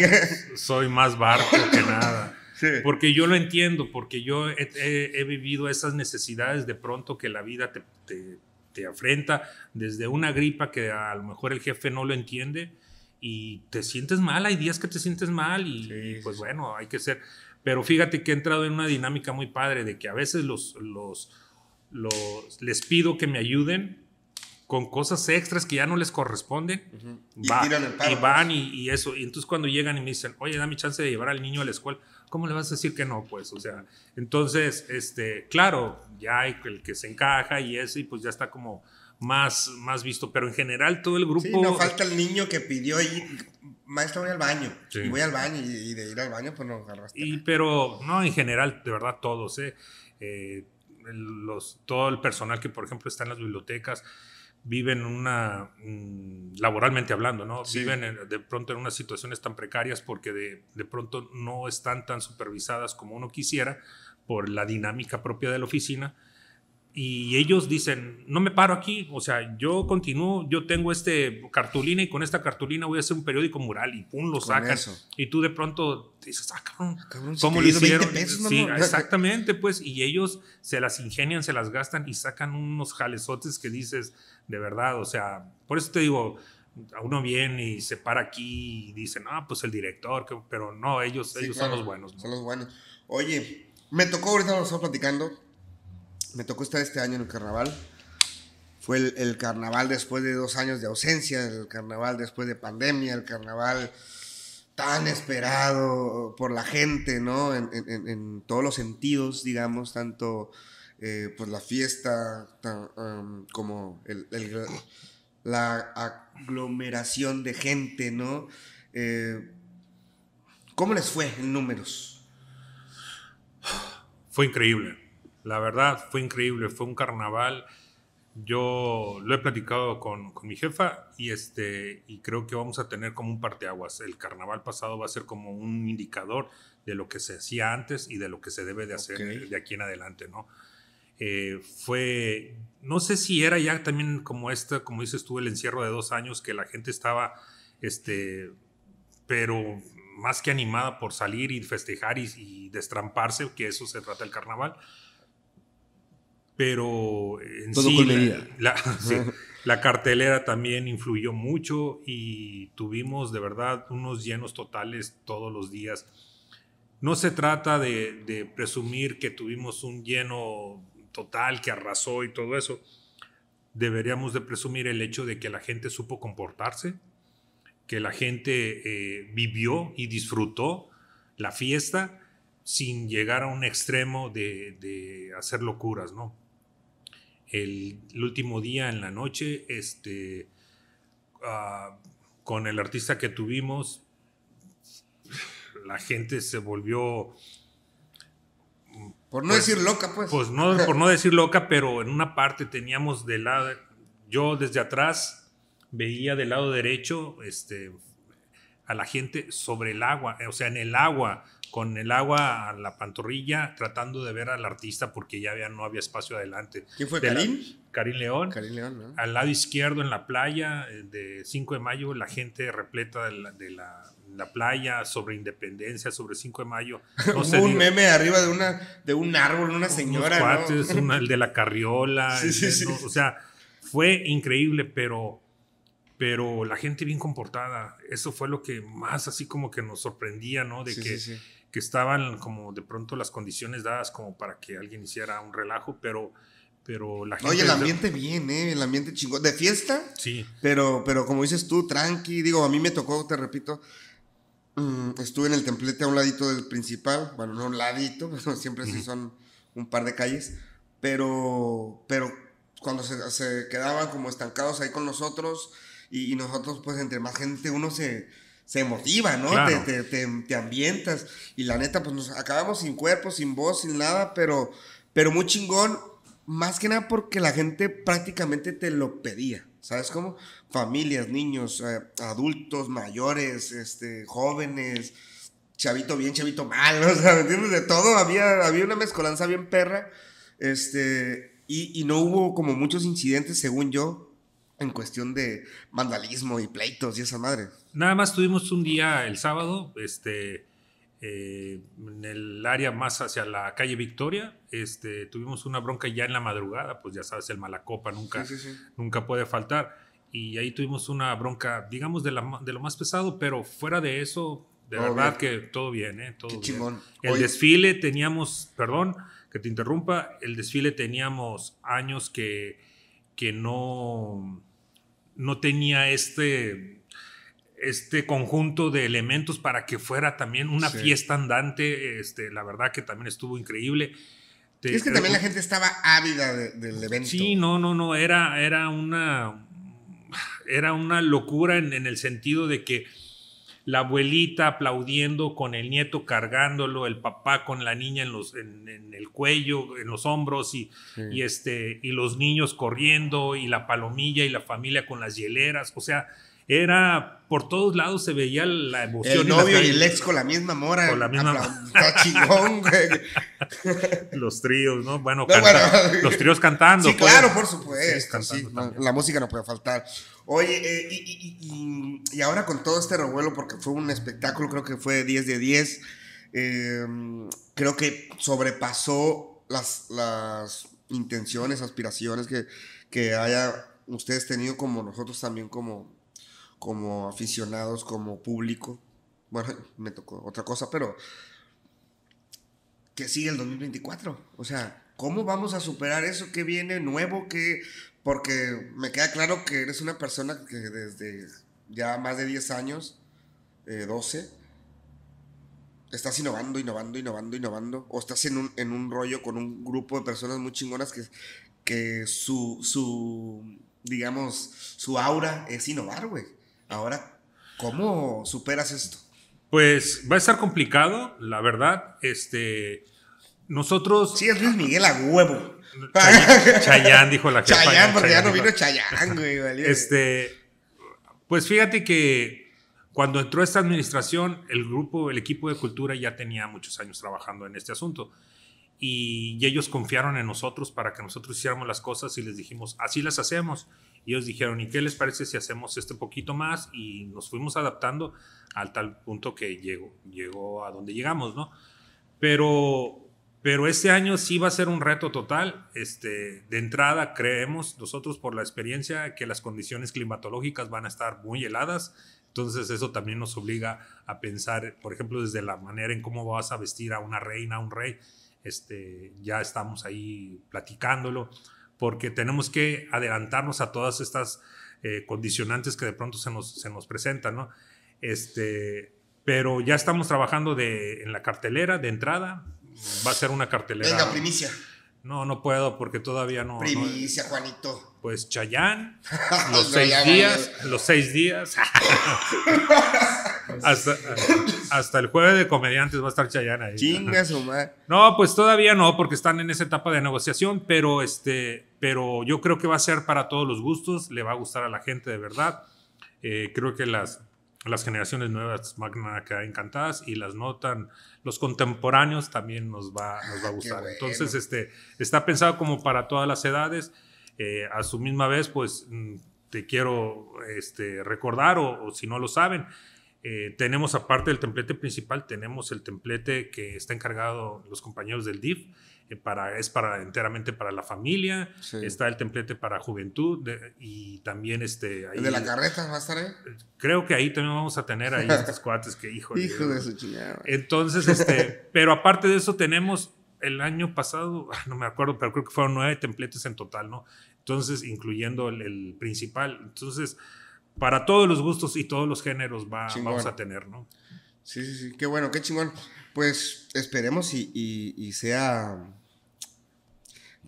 soy más barco que nada. Porque yo lo entiendo, porque yo he, vivido esas necesidades de pronto que la vida te, te, te, afrenta, desde una gripa que a lo mejor el jefe no lo entiende y te sientes mal, hay días que te sientes mal y, pues bueno, hay que ser. Pero fíjate que he entrado en una dinámica muy padre de que a veces los, los, los les pido que me ayuden con cosas extras que ya no les corresponden. y, van y, y eso. Y entonces cuando llegan y me dicen, oye, dame chance de llevar al niño a la escuela ¿cómo le vas a decir que no? Pues, o sea, entonces, este, claro, ya hay el que se encaja y ese, pues ya está como más, más visto, pero en general todo el grupo... Sí, no falta el niño que pidió ir. maestro voy al baño, y voy al baño, y, de ir al baño pues no agarraste. Y pero, no, en general, de verdad todos, ¿eh? eh todo el personal que, por ejemplo, está en las bibliotecas, viven una, mm, laboralmente hablando, ¿no? Viven de pronto en unas situaciones tan precarias porque de, de, pronto no están tan supervisadas como uno quisiera por la dinámica propia de la oficina y ellos dicen, no me paro aquí, o sea, yo continúo, yo tengo este cartulina y con esta cartulina voy a hacer un periódico mural y pum, lo sacan. Y tú de pronto dices, ah, cabrón, ah, ¿cómo lo hicieron? sí, exactamente, pues, y ellos se las ingenian, se las gastan y sacan unos jalezotes que dices, de verdad, o sea, por eso te digo, a uno viene y se para aquí y dicen, ah, pues el director, pero no, ellos, ellos son los buenos. Son los buenos. Oye, me tocó ahorita, nos estamos platicando, me tocó estar este año en el carnaval. Fue el, carnaval después de dos años de ausencia, el carnaval después de pandemia, el carnaval tan esperado por la gente, ¿no? En, todos los sentidos, digamos, tanto eh, pues la fiesta como la aglomeración de gente, ¿no? Eh, ¿Cómo les fue en números? Fue increíble. La verdad fue increíble, fue un carnaval. Yo lo he platicado con, con, mi jefa y, este, y creo que vamos a tener como un parteaguas. El carnaval pasado va a ser como un indicador de lo que se hacía antes y de lo que se debe de hacer de aquí en adelante, ¿no? Eh, fue, no sé si era ya también como esta, como dices tú, el encierro de dos años que la gente estaba, este, pero más que animada por salir y festejar y, y destramparse, que eso se trata el carnaval pero en sí, La, cartelera también influyó mucho y tuvimos de verdad unos llenos totales todos los días. No se trata de, presumir que tuvimos un lleno total que arrasó y todo eso. Deberíamos de presumir el hecho de que la gente supo comportarse, que la gente eh, vivió y disfrutó la fiesta sin llegar a un extremo de, de hacer locuras, ¿no? el, último día en la noche, este, ah, con el artista que tuvimos, la gente se volvió... Por no pues, decir loca, pues. Pues por no decir loca, pero en una parte teníamos de lado, yo desde atrás veía del lado derecho, este, a la gente sobre el agua, o sea, en el agua, con el agua a la pantorrilla, tratando de ver al artista porque ya no había espacio adelante. ¿Quién fue? ¿Karim? Karim León. Karim León, ¿no? Al lado izquierdo en la playa eh, de 5 de mayo, la gente repleta de la, playa sobre Independencia, sobre 5 de mayo. un meme arriba de, una, de un árbol, una señora. ¿no? el de la carriola. Sí, sí, sí. O sea, fue increíble, pero pero la gente bien comportada, eso fue lo que más así como que nos sorprendía, ¿no? De que sí, sí que estaban como de pronto las condiciones dadas como para que alguien hiciera un relajo, pero pero la gente... Oye, el ambiente bien, ¿eh? El ambiente chingón. De fiesta. Sí. Pero, pero como dices tú, tranqui. Digo, a mí me tocó, te repito, mm, estuve en el templete a un ladito del principal. Bueno, no un ladito, pero siempre sí son un par de calles. Pero, pero cuando se, quedaban como estancados ahí con nosotros y, y, nosotros, pues entre más gente uno se se motiva, ¿no? Te, ambientas. Y la neta, pues nos acabamos sin cuerpo, sin voz, sin nada, pero, pero muy chingón, más que nada porque la gente prácticamente te lo pedía. ¿Sabes cómo? Familias, niños, eh, adultos, mayores, este, jóvenes, chavito bien, chavito mal, O sea, entiendes? De todo, había, había una mezcolanza bien perra, este, y, y no hubo como muchos incidentes, según yo, en cuestión de vandalismo y pleitos y esa madre. Nada más tuvimos un día el sábado, este, eh, en el área más hacia la calle Victoria, este, tuvimos una bronca ya en la madrugada, pues ya sabes, el Malacopa nunca, nunca puede faltar. Y ahí tuvimos una bronca, digamos, de, la, de lo más pesado, pero fuera de eso, de verdad que todo bien, ¿eh? Todo El desfile teníamos, perdón que te interrumpa, el desfile teníamos años que, que no, no tenía este este conjunto de elementos para que fuera también una fiesta andante, este, la verdad que también estuvo increíble. es que también la gente estaba ávida del evento. Sí, no, no, no, era, era una era una locura en, el sentido de que la abuelita aplaudiendo con el nieto cargándolo, el papá con la niña en, los, en, el cuello, en los hombros y, este, y los niños corriendo y la palomilla y la familia con las hieleras. O sea, era por todos lados se veía la emoción. El novio y, el ex con la misma mora. Con la misma mora. chingón, güey. los tríos, ¿no? Bueno, los tríos cantando. Sí, pues. claro, por supuesto. la, música no puede faltar. Oye, eh, y, ahora con todo este revuelo, porque fue un espectáculo, creo que fue 10 de 10, em, creo que sobrepasó las, intenciones, aspiraciones que, que haya ustedes tenido como nosotros también como como aficionados, como público. Bueno, me tocó otra cosa, pero que sigue el 2024. O sea, ¿cómo vamos a superar eso? que viene nuevo? que Porque me queda claro que eres una persona que desde ya más de 10 años, 12, eh, estás innovando, innovando, innovando, innovando. O estás en un, rollo con un grupo de personas muy chingonas que, que su, su, digamos, su aura es innovar, güey. Ahora, ¿cómo superas esto? Pues va a estar complicado, la verdad. Este, nosotros. Sí, es Luis Miguel a huevo. Chayán, dijo la chica. Chayán, porque ya no vino Chayán, güey. este, pues fíjate que cuando entró esta administración, el grupo, el equipo de cultura ya tenía muchos años trabajando en este asunto. y ellos confiaron en nosotros para que nosotros hiciéramos las cosas y les dijimos, así las hacemos. Y ellos dijeron, ¿y qué les parece si hacemos este poquito más? Y nos fuimos adaptando al tal punto que llegó, llegó a donde llegamos, ¿no? Pero, pero este año sí va a ser un reto total. Este, de entrada, creemos nosotros por la experiencia que las condiciones climatológicas van a estar muy heladas. Entonces eso también nos obliga a pensar, por ejemplo, desde la manera en cómo vas a vestir a una reina, a un rey. Este, ya estamos ahí platicándolo porque tenemos que adelantarnos a todas estas eh, condicionantes que de pronto se nos, se nos presentan, ¿no? Este, pero ya estamos trabajando en la cartelera de entrada, va a ser una cartelera. Venga, primicia. No, no puedo porque todavía no. Primicia, Juanito. Pues Chayán, los, los seis días, los seis días hasta, hasta, el jueves de comediantes va a estar Chayana No, pues todavía no, porque están en esa etapa de negociación, pero, este, pero yo creo que va a ser para todos los gustos, le va a gustar a la gente de verdad. Eh, creo que las, las generaciones nuevas van a quedar encantadas y las notan los contemporáneos también nos va, a gustar. Entonces, este, está pensado como para todas las edades. Eh, a su misma vez, pues mm, te quiero este, recordar, o, si no lo saben, eh, tenemos aparte del templete principal, tenemos el templete que está encargado los compañeros del DIF, eh, para, es para, enteramente para la familia, está el templete para juventud y también este... de las carretas va a estar Creo que ahí también vamos a tener ahí estos cuates que, hijo Hijo de su chingada. Entonces, este, pero aparte de eso tenemos el año pasado, no me acuerdo, pero creo que fueron nueve templetes en total, ¿no? Entonces, incluyendo el principal. Entonces para todos los gustos y todos los géneros va, vamos a tener, ¿no? Sí, sí, sí, qué bueno, qué chingón. Pues esperemos y, y sea,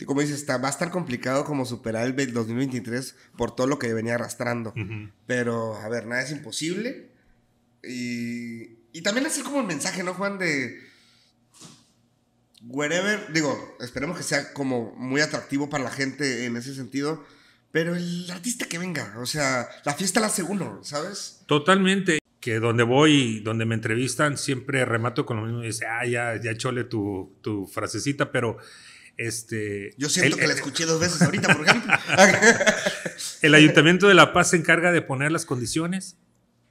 como dices, va a estar complicado como superar el 2023 por todo lo que venía arrastrando. Pero, a ver, nada es imposible. Y, también así como el mensaje, ¿no, Juan? De wherever, digo, esperemos que sea como muy atractivo para la gente en ese sentido, pero el artista que venga, o sea, la fiesta la hace uno, ¿sabes? Totalmente. Que donde voy, donde me entrevistan, siempre remato con lo mismo. Y dice, ah, ya, ya chole tu, frasecita, pero este. Yo siento que la escuché dos veces ahorita, por ejemplo. el Ayuntamiento de La Paz se encarga de poner las condiciones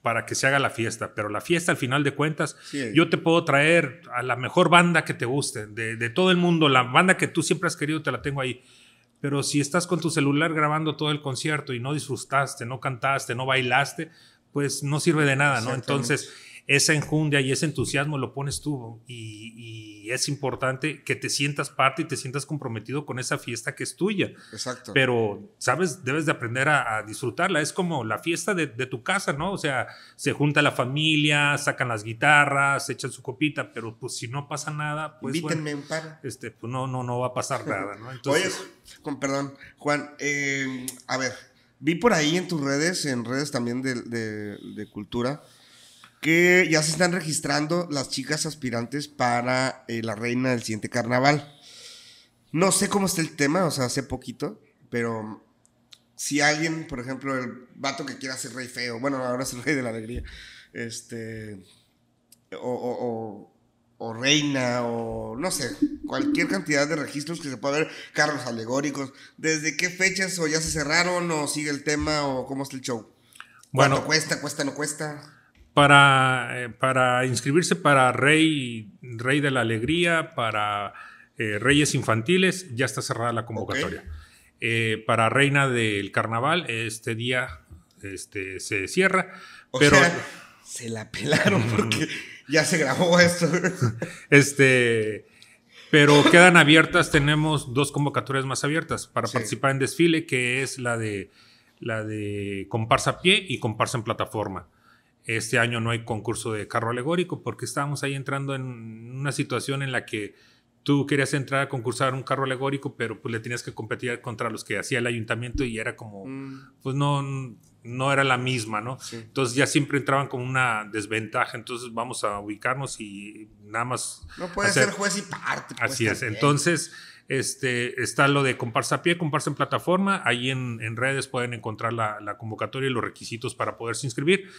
para que se haga la fiesta, pero la fiesta al final de cuentas, yo te puedo traer a la mejor banda que te guste, de, de todo el mundo, la banda que tú siempre has querido, te la tengo ahí pero si estás con tu celular grabando todo el concierto y no disfrutaste, no cantaste, no bailaste, pues no sirve de nada, ¿no? Entonces, esa enjundia y ese entusiasmo lo pones tú y, es importante que te sientas parte y te sientas comprometido con esa fiesta que es tuya. Exacto. Pero, ¿sabes? Debes de aprender a, disfrutarla. Es como la fiesta de, tu casa, ¿no? O sea, se junta la familia, sacan las guitarras, echan su copita, pero pues si no pasa nada, pues... Invítenme un par. Este, pues no, no, no va a pasar nada, ¿no? Oye, con perdón, Juan, eh, a ver, vi por ahí en tus redes, en redes también de cultura, que ya se están registrando las chicas aspirantes para eh, la reina del siguiente carnaval. No sé cómo está el tema, o sea, hace poquito, pero si alguien, por ejemplo, el vato que quiera ser rey feo, bueno, ahora es el rey de la alegría, este, o, reina, o no sé, cualquier cantidad de registros que se pueda ver, carros alegóricos, desde qué fechas o ya se cerraron o sigue el tema o cómo está el show. Bueno, cuesta, cuesta, no cuesta? Eh, para, inscribirse para Rey, Rey de la Alegría, para eh, Reyes Infantiles, ya está cerrada la convocatoria. Eh, para Reina del Carnaval, este día este, se cierra. pero se la pelaron porque ya se grabó esto. este. Pero quedan abiertas, tenemos dos convocatorias más abiertas para participar en desfile, que es la de la de comparsa a pie y comparsa en plataforma. Este año no hay concurso de carro alegórico porque estábamos ahí entrando en una situación en la que tú querías entrar a concursar un carro alegórico, pero pues le tenías que competir contra los que hacía el ayuntamiento y era como, mm. pues no, no era la misma, ¿no? Entonces ya siempre entraban con una desventaja, entonces vamos a ubicarnos y nada más... No puede ser juez y parte. Pues, así es, entonces este, está lo de comparsa a pie, comparsa en plataforma, ahí en, redes pueden encontrar la, la convocatoria y los requisitos para poderse inscribir.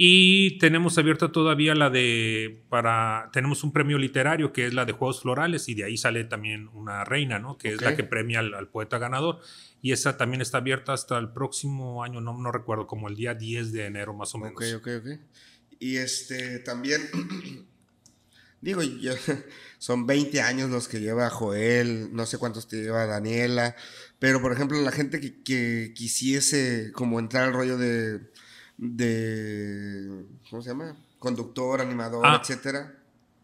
Y tenemos abierta todavía la de, para, tenemos un premio literario que es la de Juegos Florales y de ahí sale también una reina, ¿no? Que es la que premia al, poeta ganador. Y esa también está abierta hasta el próximo año, no, no recuerdo, como el día 10 de enero más o menos. Ok, ok, ok. Y este, también, digo, son 20 años los que lleva Joel, no sé cuántos te lleva Daniela, pero por ejemplo, la gente que, que quisiese como entrar al rollo de de, ¿cómo se llama? Conductor, animador, ah. etcétera.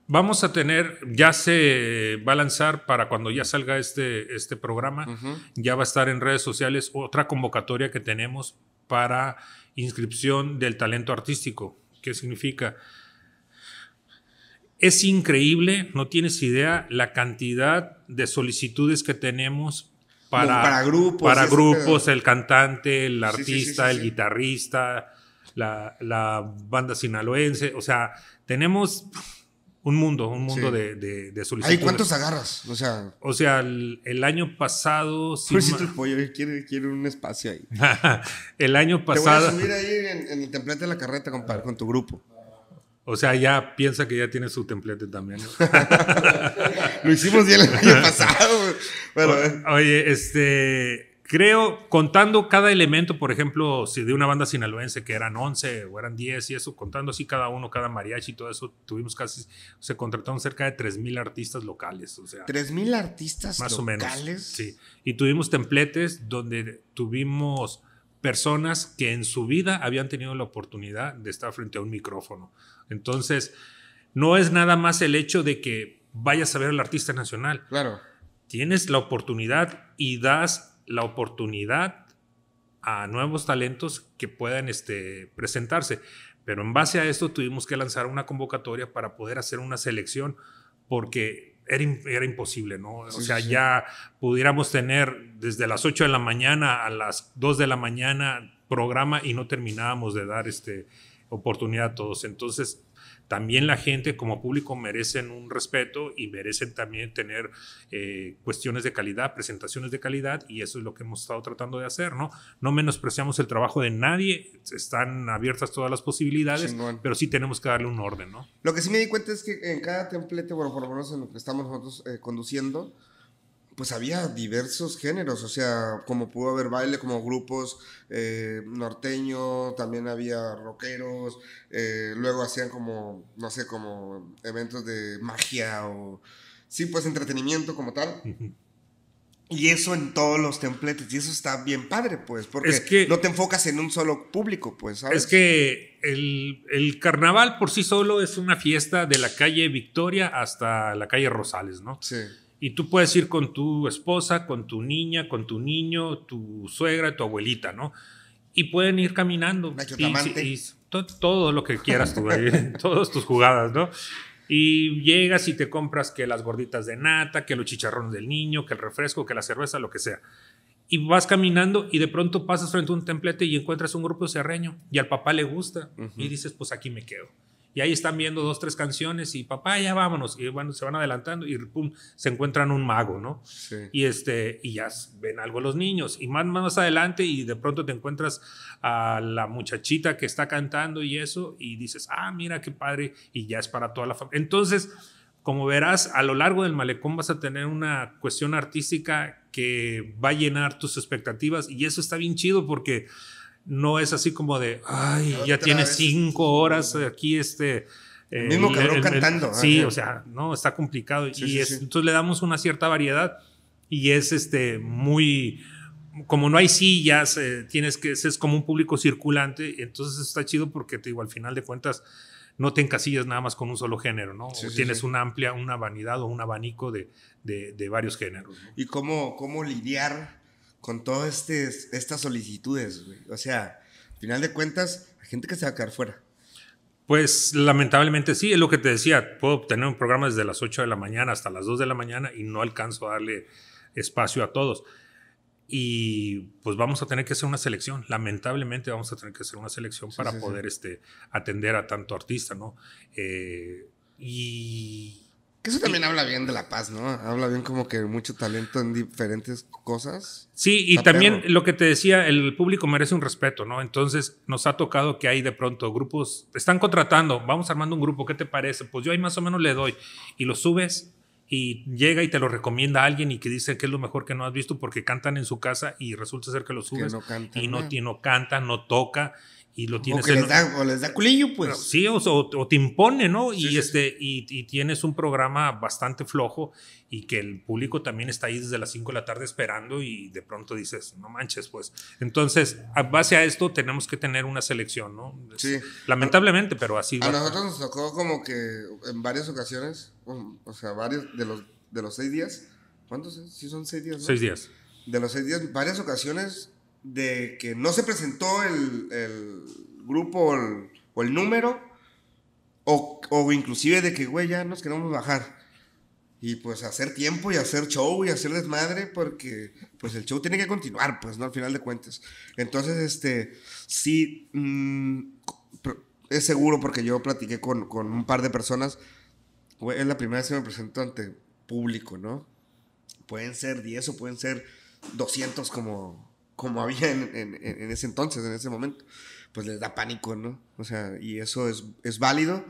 Vamos a tener, ya se va a lanzar para cuando ya salga este, este programa, ya va a estar en redes sociales otra convocatoria que tenemos para inscripción del talento artístico. ¿Qué significa? Es increíble, no tienes idea la cantidad de solicitudes que tenemos para, para grupos. Para grupos, el cantante, el artista, el guitarrista, la, banda sinaloense, o sea, tenemos un mundo, un mundo de, de, solicitudes. ¿Hay cuántos agarras? O sea, o sea el, año pasado... Si sí el pollo, quiere, quiere, un espacio ahí. el año pasado... Te voy a subir ahí en, el templete de la carreta, compadre, con tu grupo. O sea, ya piensa que ya tiene su templete también. Lo hicimos ya el año pasado. Eh. oye, este... Creo, contando cada elemento, por ejemplo, si de una banda sinaloense que eran 11 o eran 10 y eso, contando así cada uno, cada mariachi y todo eso, tuvimos casi, se contrataron cerca de 3.000 artistas locales. O sea, ¿3.000 artistas locales? o menos. Sí. Y tuvimos templetes donde tuvimos personas que en su vida habían tenido la oportunidad de estar frente a un micrófono. Entonces, no es nada más el hecho de que vayas a ver al artista nacional. Claro. Tienes la oportunidad y das la oportunidad a nuevos talentos que puedan este, presentarse. Pero en base a esto tuvimos que lanzar una convocatoria para poder hacer una selección porque era, imposible, ¿no? o sea, ya pudiéramos tener desde las 8 de la mañana a las 2 de la mañana programa y no terminábamos de dar este, oportunidad a todos. Entonces, también la gente como público merecen un respeto y merecen también tener eh, cuestiones de calidad, presentaciones de calidad y eso es lo que hemos estado tratando de hacer, ¿no? No menospreciamos el trabajo de nadie, están abiertas todas las posibilidades, pero sí tenemos que darle un orden, ¿no? Lo que sí me di cuenta es que en cada templete, bueno, por lo menos en lo que estamos nosotros eh, conduciendo, pues había diversos géneros, o sea, como pudo haber baile, como grupos eh, norteño, también había rockeros, eh, luego hacían como, no sé, como eventos de magia o, sí, pues entretenimiento como tal. Y eso en todos los templetes, y eso está bien padre, pues, porque no te enfocas en un solo público, pues, ¿sabes? Es que el, el, carnaval por sí solo es una fiesta de la calle Victoria hasta la calle Rosales, ¿no? Sí. Y tú puedes ir con tu esposa, con tu niña, con tu niño, tu suegra, tu abuelita, ¿no? Y pueden ir caminando. todo, lo que quieras tú, todas tus jugadas, ¿no? Y llegas y te compras que las gorditas de nata, que los chicharrones del niño, que el refresco, que la cerveza, lo que sea. Y vas caminando y de pronto pasas frente a un templete y encuentras un grupo cerreño y al papá le gusta y dices, pues aquí me quedo y ahí están viendo dos, tres canciones y papá, ya vámonos, y bueno, se van adelantando y pum, se encuentran un mago, ¿no? Y, este, y ya ven algo los niños, y más, más adelante y de pronto te encuentras a la muchachita que está cantando y eso, y dices, ah, mira qué padre, y ya es para toda la familia. Entonces, como verás, a lo largo del malecón vas a tener una cuestión artística que va a llenar tus expectativas, y eso está bien chido porque no es así como de, ay, ya tienes cinco horas aquí, este... Eh, mismo cabrón cantando. sí, o sea, no, está complicado. y entonces le damos una cierta variedad y es este muy, como no hay sillas, eh, tienes que, es como un público circulante, entonces está chido porque te digo, al final de cuentas, no te encasillas nada más con un solo género, ¿no? tienes una amplia, una vanidad o un abanico de, varios géneros. ¿Y cómo, cómo lidiar con todas este, estas solicitudes, O sea, al final de cuentas, hay gente que se va a quedar fuera. Pues lamentablemente sí, es lo que te decía, puedo tener un programa desde las 8 de la mañana hasta las 2 de la mañana y no alcanzo a darle espacio a todos. Y pues vamos a tener que hacer una selección, lamentablemente vamos a tener que hacer una selección para poder Este, atender a tanto artista, ¿no? Eh, y eso también habla bien de la paz, ¿no? Habla bien como que mucho talento en diferentes cosas. Sí, y también lo que te decía, el público merece un respeto, ¿no? Entonces nos ha tocado que hay de pronto grupos, están contratando, vamos armando un grupo, ¿qué te parece? Pues yo ahí más o menos le doy y lo subes y llega y te lo recomienda alguien y que dice que es lo mejor que no has visto porque cantan en su casa y resulta ser que lo subes y, no, y no canta, no toca y lo tienes que les da, culillo, pues. Sí, o, te impone, ¿no? y, este, Y, tienes un programa bastante flojo y que el público también está ahí desde las 5 de la tarde esperando y de pronto dices, no manches, pues. Entonces, a base a esto tenemos que tener una selección, ¿no? Sí. Lamentablemente, pero así. A nosotros nos tocó como que en varias ocasiones, um, o sea, varios de los, de los seis días, ¿cuántos? Sí, son seis días. ¿no? Seis días. De los seis días, varias ocasiones de que no se presentó el, grupo o el, número, o, inclusive de que, güey, ya nos queremos bajar. Y pues hacer tiempo y hacer show y hacer desmadre, porque pues el show tiene que continuar, pues, ¿no? Al final de cuentas. Entonces, este, sí, mm, es seguro porque yo platiqué con, con un par de personas. Güey, es la primera vez que me presento ante público, ¿no? Pueden ser 10 o pueden ser 200 como como había en, en, ese entonces, en ese momento, pues les da pánico, ¿no? O sea, y eso es, es válido,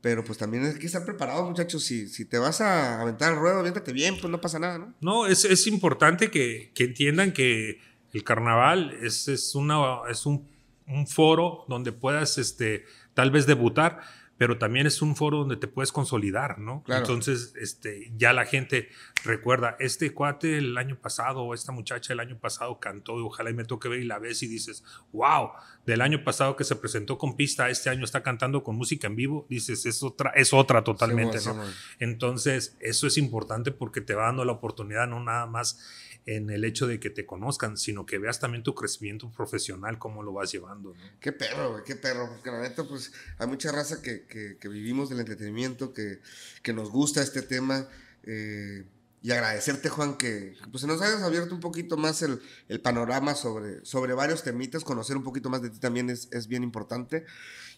pero pues también hay que estar preparados, muchachos. Si, si te vas a aventar el ruedo, aviéntate bien, pues no pasa nada, ¿no? No, es, es importante que, que, entiendan que el carnaval es, es, una, es un, un foro donde puedas este, tal vez debutar pero también es un foro donde te puedes consolidar, ¿no? Entonces, este, ya la gente recuerda, este cuate el año pasado o esta muchacha el año pasado cantó y ojalá y me toque ver y la ves y dices, wow, del año pasado que se presentó con pista, este año está cantando con música en vivo, dices, es otra, es otra totalmente, ¿no? Entonces, eso es importante porque te va dando la oportunidad, no nada más en el hecho de que te conozcan, sino que veas también tu crecimiento profesional, cómo lo vas llevando. Qué perro, qué perro. Porque la neta, pues hay mucha raza que, que, vivimos del entretenimiento, que, que, nos gusta este tema. Eh, y agradecerte, Juan, que pues, nos hayas abierto un poquito más el, panorama sobre, sobre varios temitas. Conocer un poquito más de ti también es, bien importante.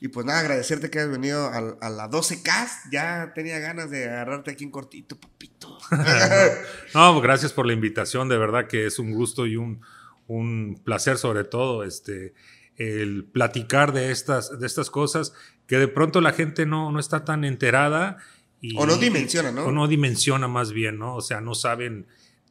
Y pues nada, agradecerte que hayas venido a, la 12K. Ya tenía ganas de agarrarte aquí en cortito, papito. no, gracias por la invitación. De verdad que es un gusto y un, un placer, sobre todo, este, el platicar de estas, de estas cosas que de pronto la gente no, no está tan enterada o no dimensiona, ¿no? O no dimensiona más bien, ¿no? O sea, no saben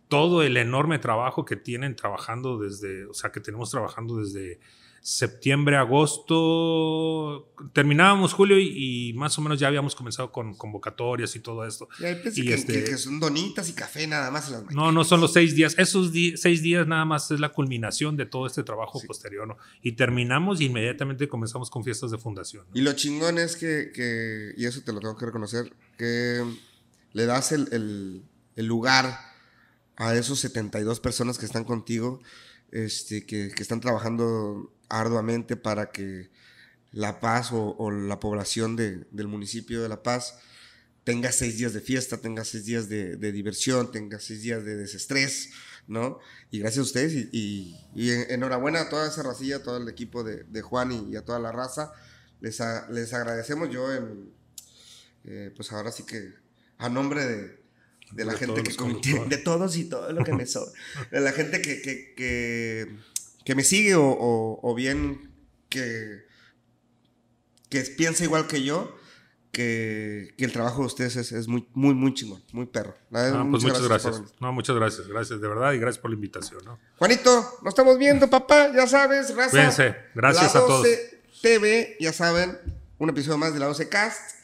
todo el enorme trabajo que tienen trabajando desde, o sea, que tenemos trabajando desde septiembre, agosto, terminábamos julio y, más o menos ya habíamos comenzado con convocatorias y todo esto. y este, que, son donitas y café nada más. no, no son los seis días. Esos seis días nada más es la culminación de todo este trabajo posterior. Y terminamos inmediatamente comenzamos con fiestas de fundación. Y lo chingón es que, y eso te lo tengo que reconocer, que le das el, lugar a esos 72 personas que están contigo este, que, están trabajando arduamente para que La Paz o, la población del municipio de La Paz tenga seis días de fiesta, tenga seis días de, diversión, tenga seis días de desestrés, ¿no? Y gracias a ustedes y, enhorabuena a toda esa racilla, a todo el equipo de, Juan y, a toda la raza. Les, les agradecemos yo, eh, pues ahora sí que a nombre de, de la gente que de todos y todo lo que me sobra, de la gente que, que, me sigue o, bien que, que piensa igual que yo, que, el trabajo de ustedes es, muy, muy, muy chingón, muy perro. Ah, pues muchas, gracias. No, muchas gracias, gracias de verdad y gracias por la invitación. Juanito, nos estamos viendo, papá, ya sabes, raza. gracias 12 a todos. TV, ya saben, un episodio más de la 12 Cast.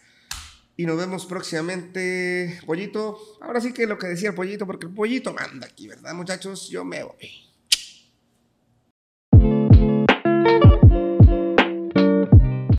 Y nos vemos próximamente, pollito. Ahora sí que lo que decía el pollito, porque el pollito manda aquí, ¿verdad, muchachos? Yo me voy.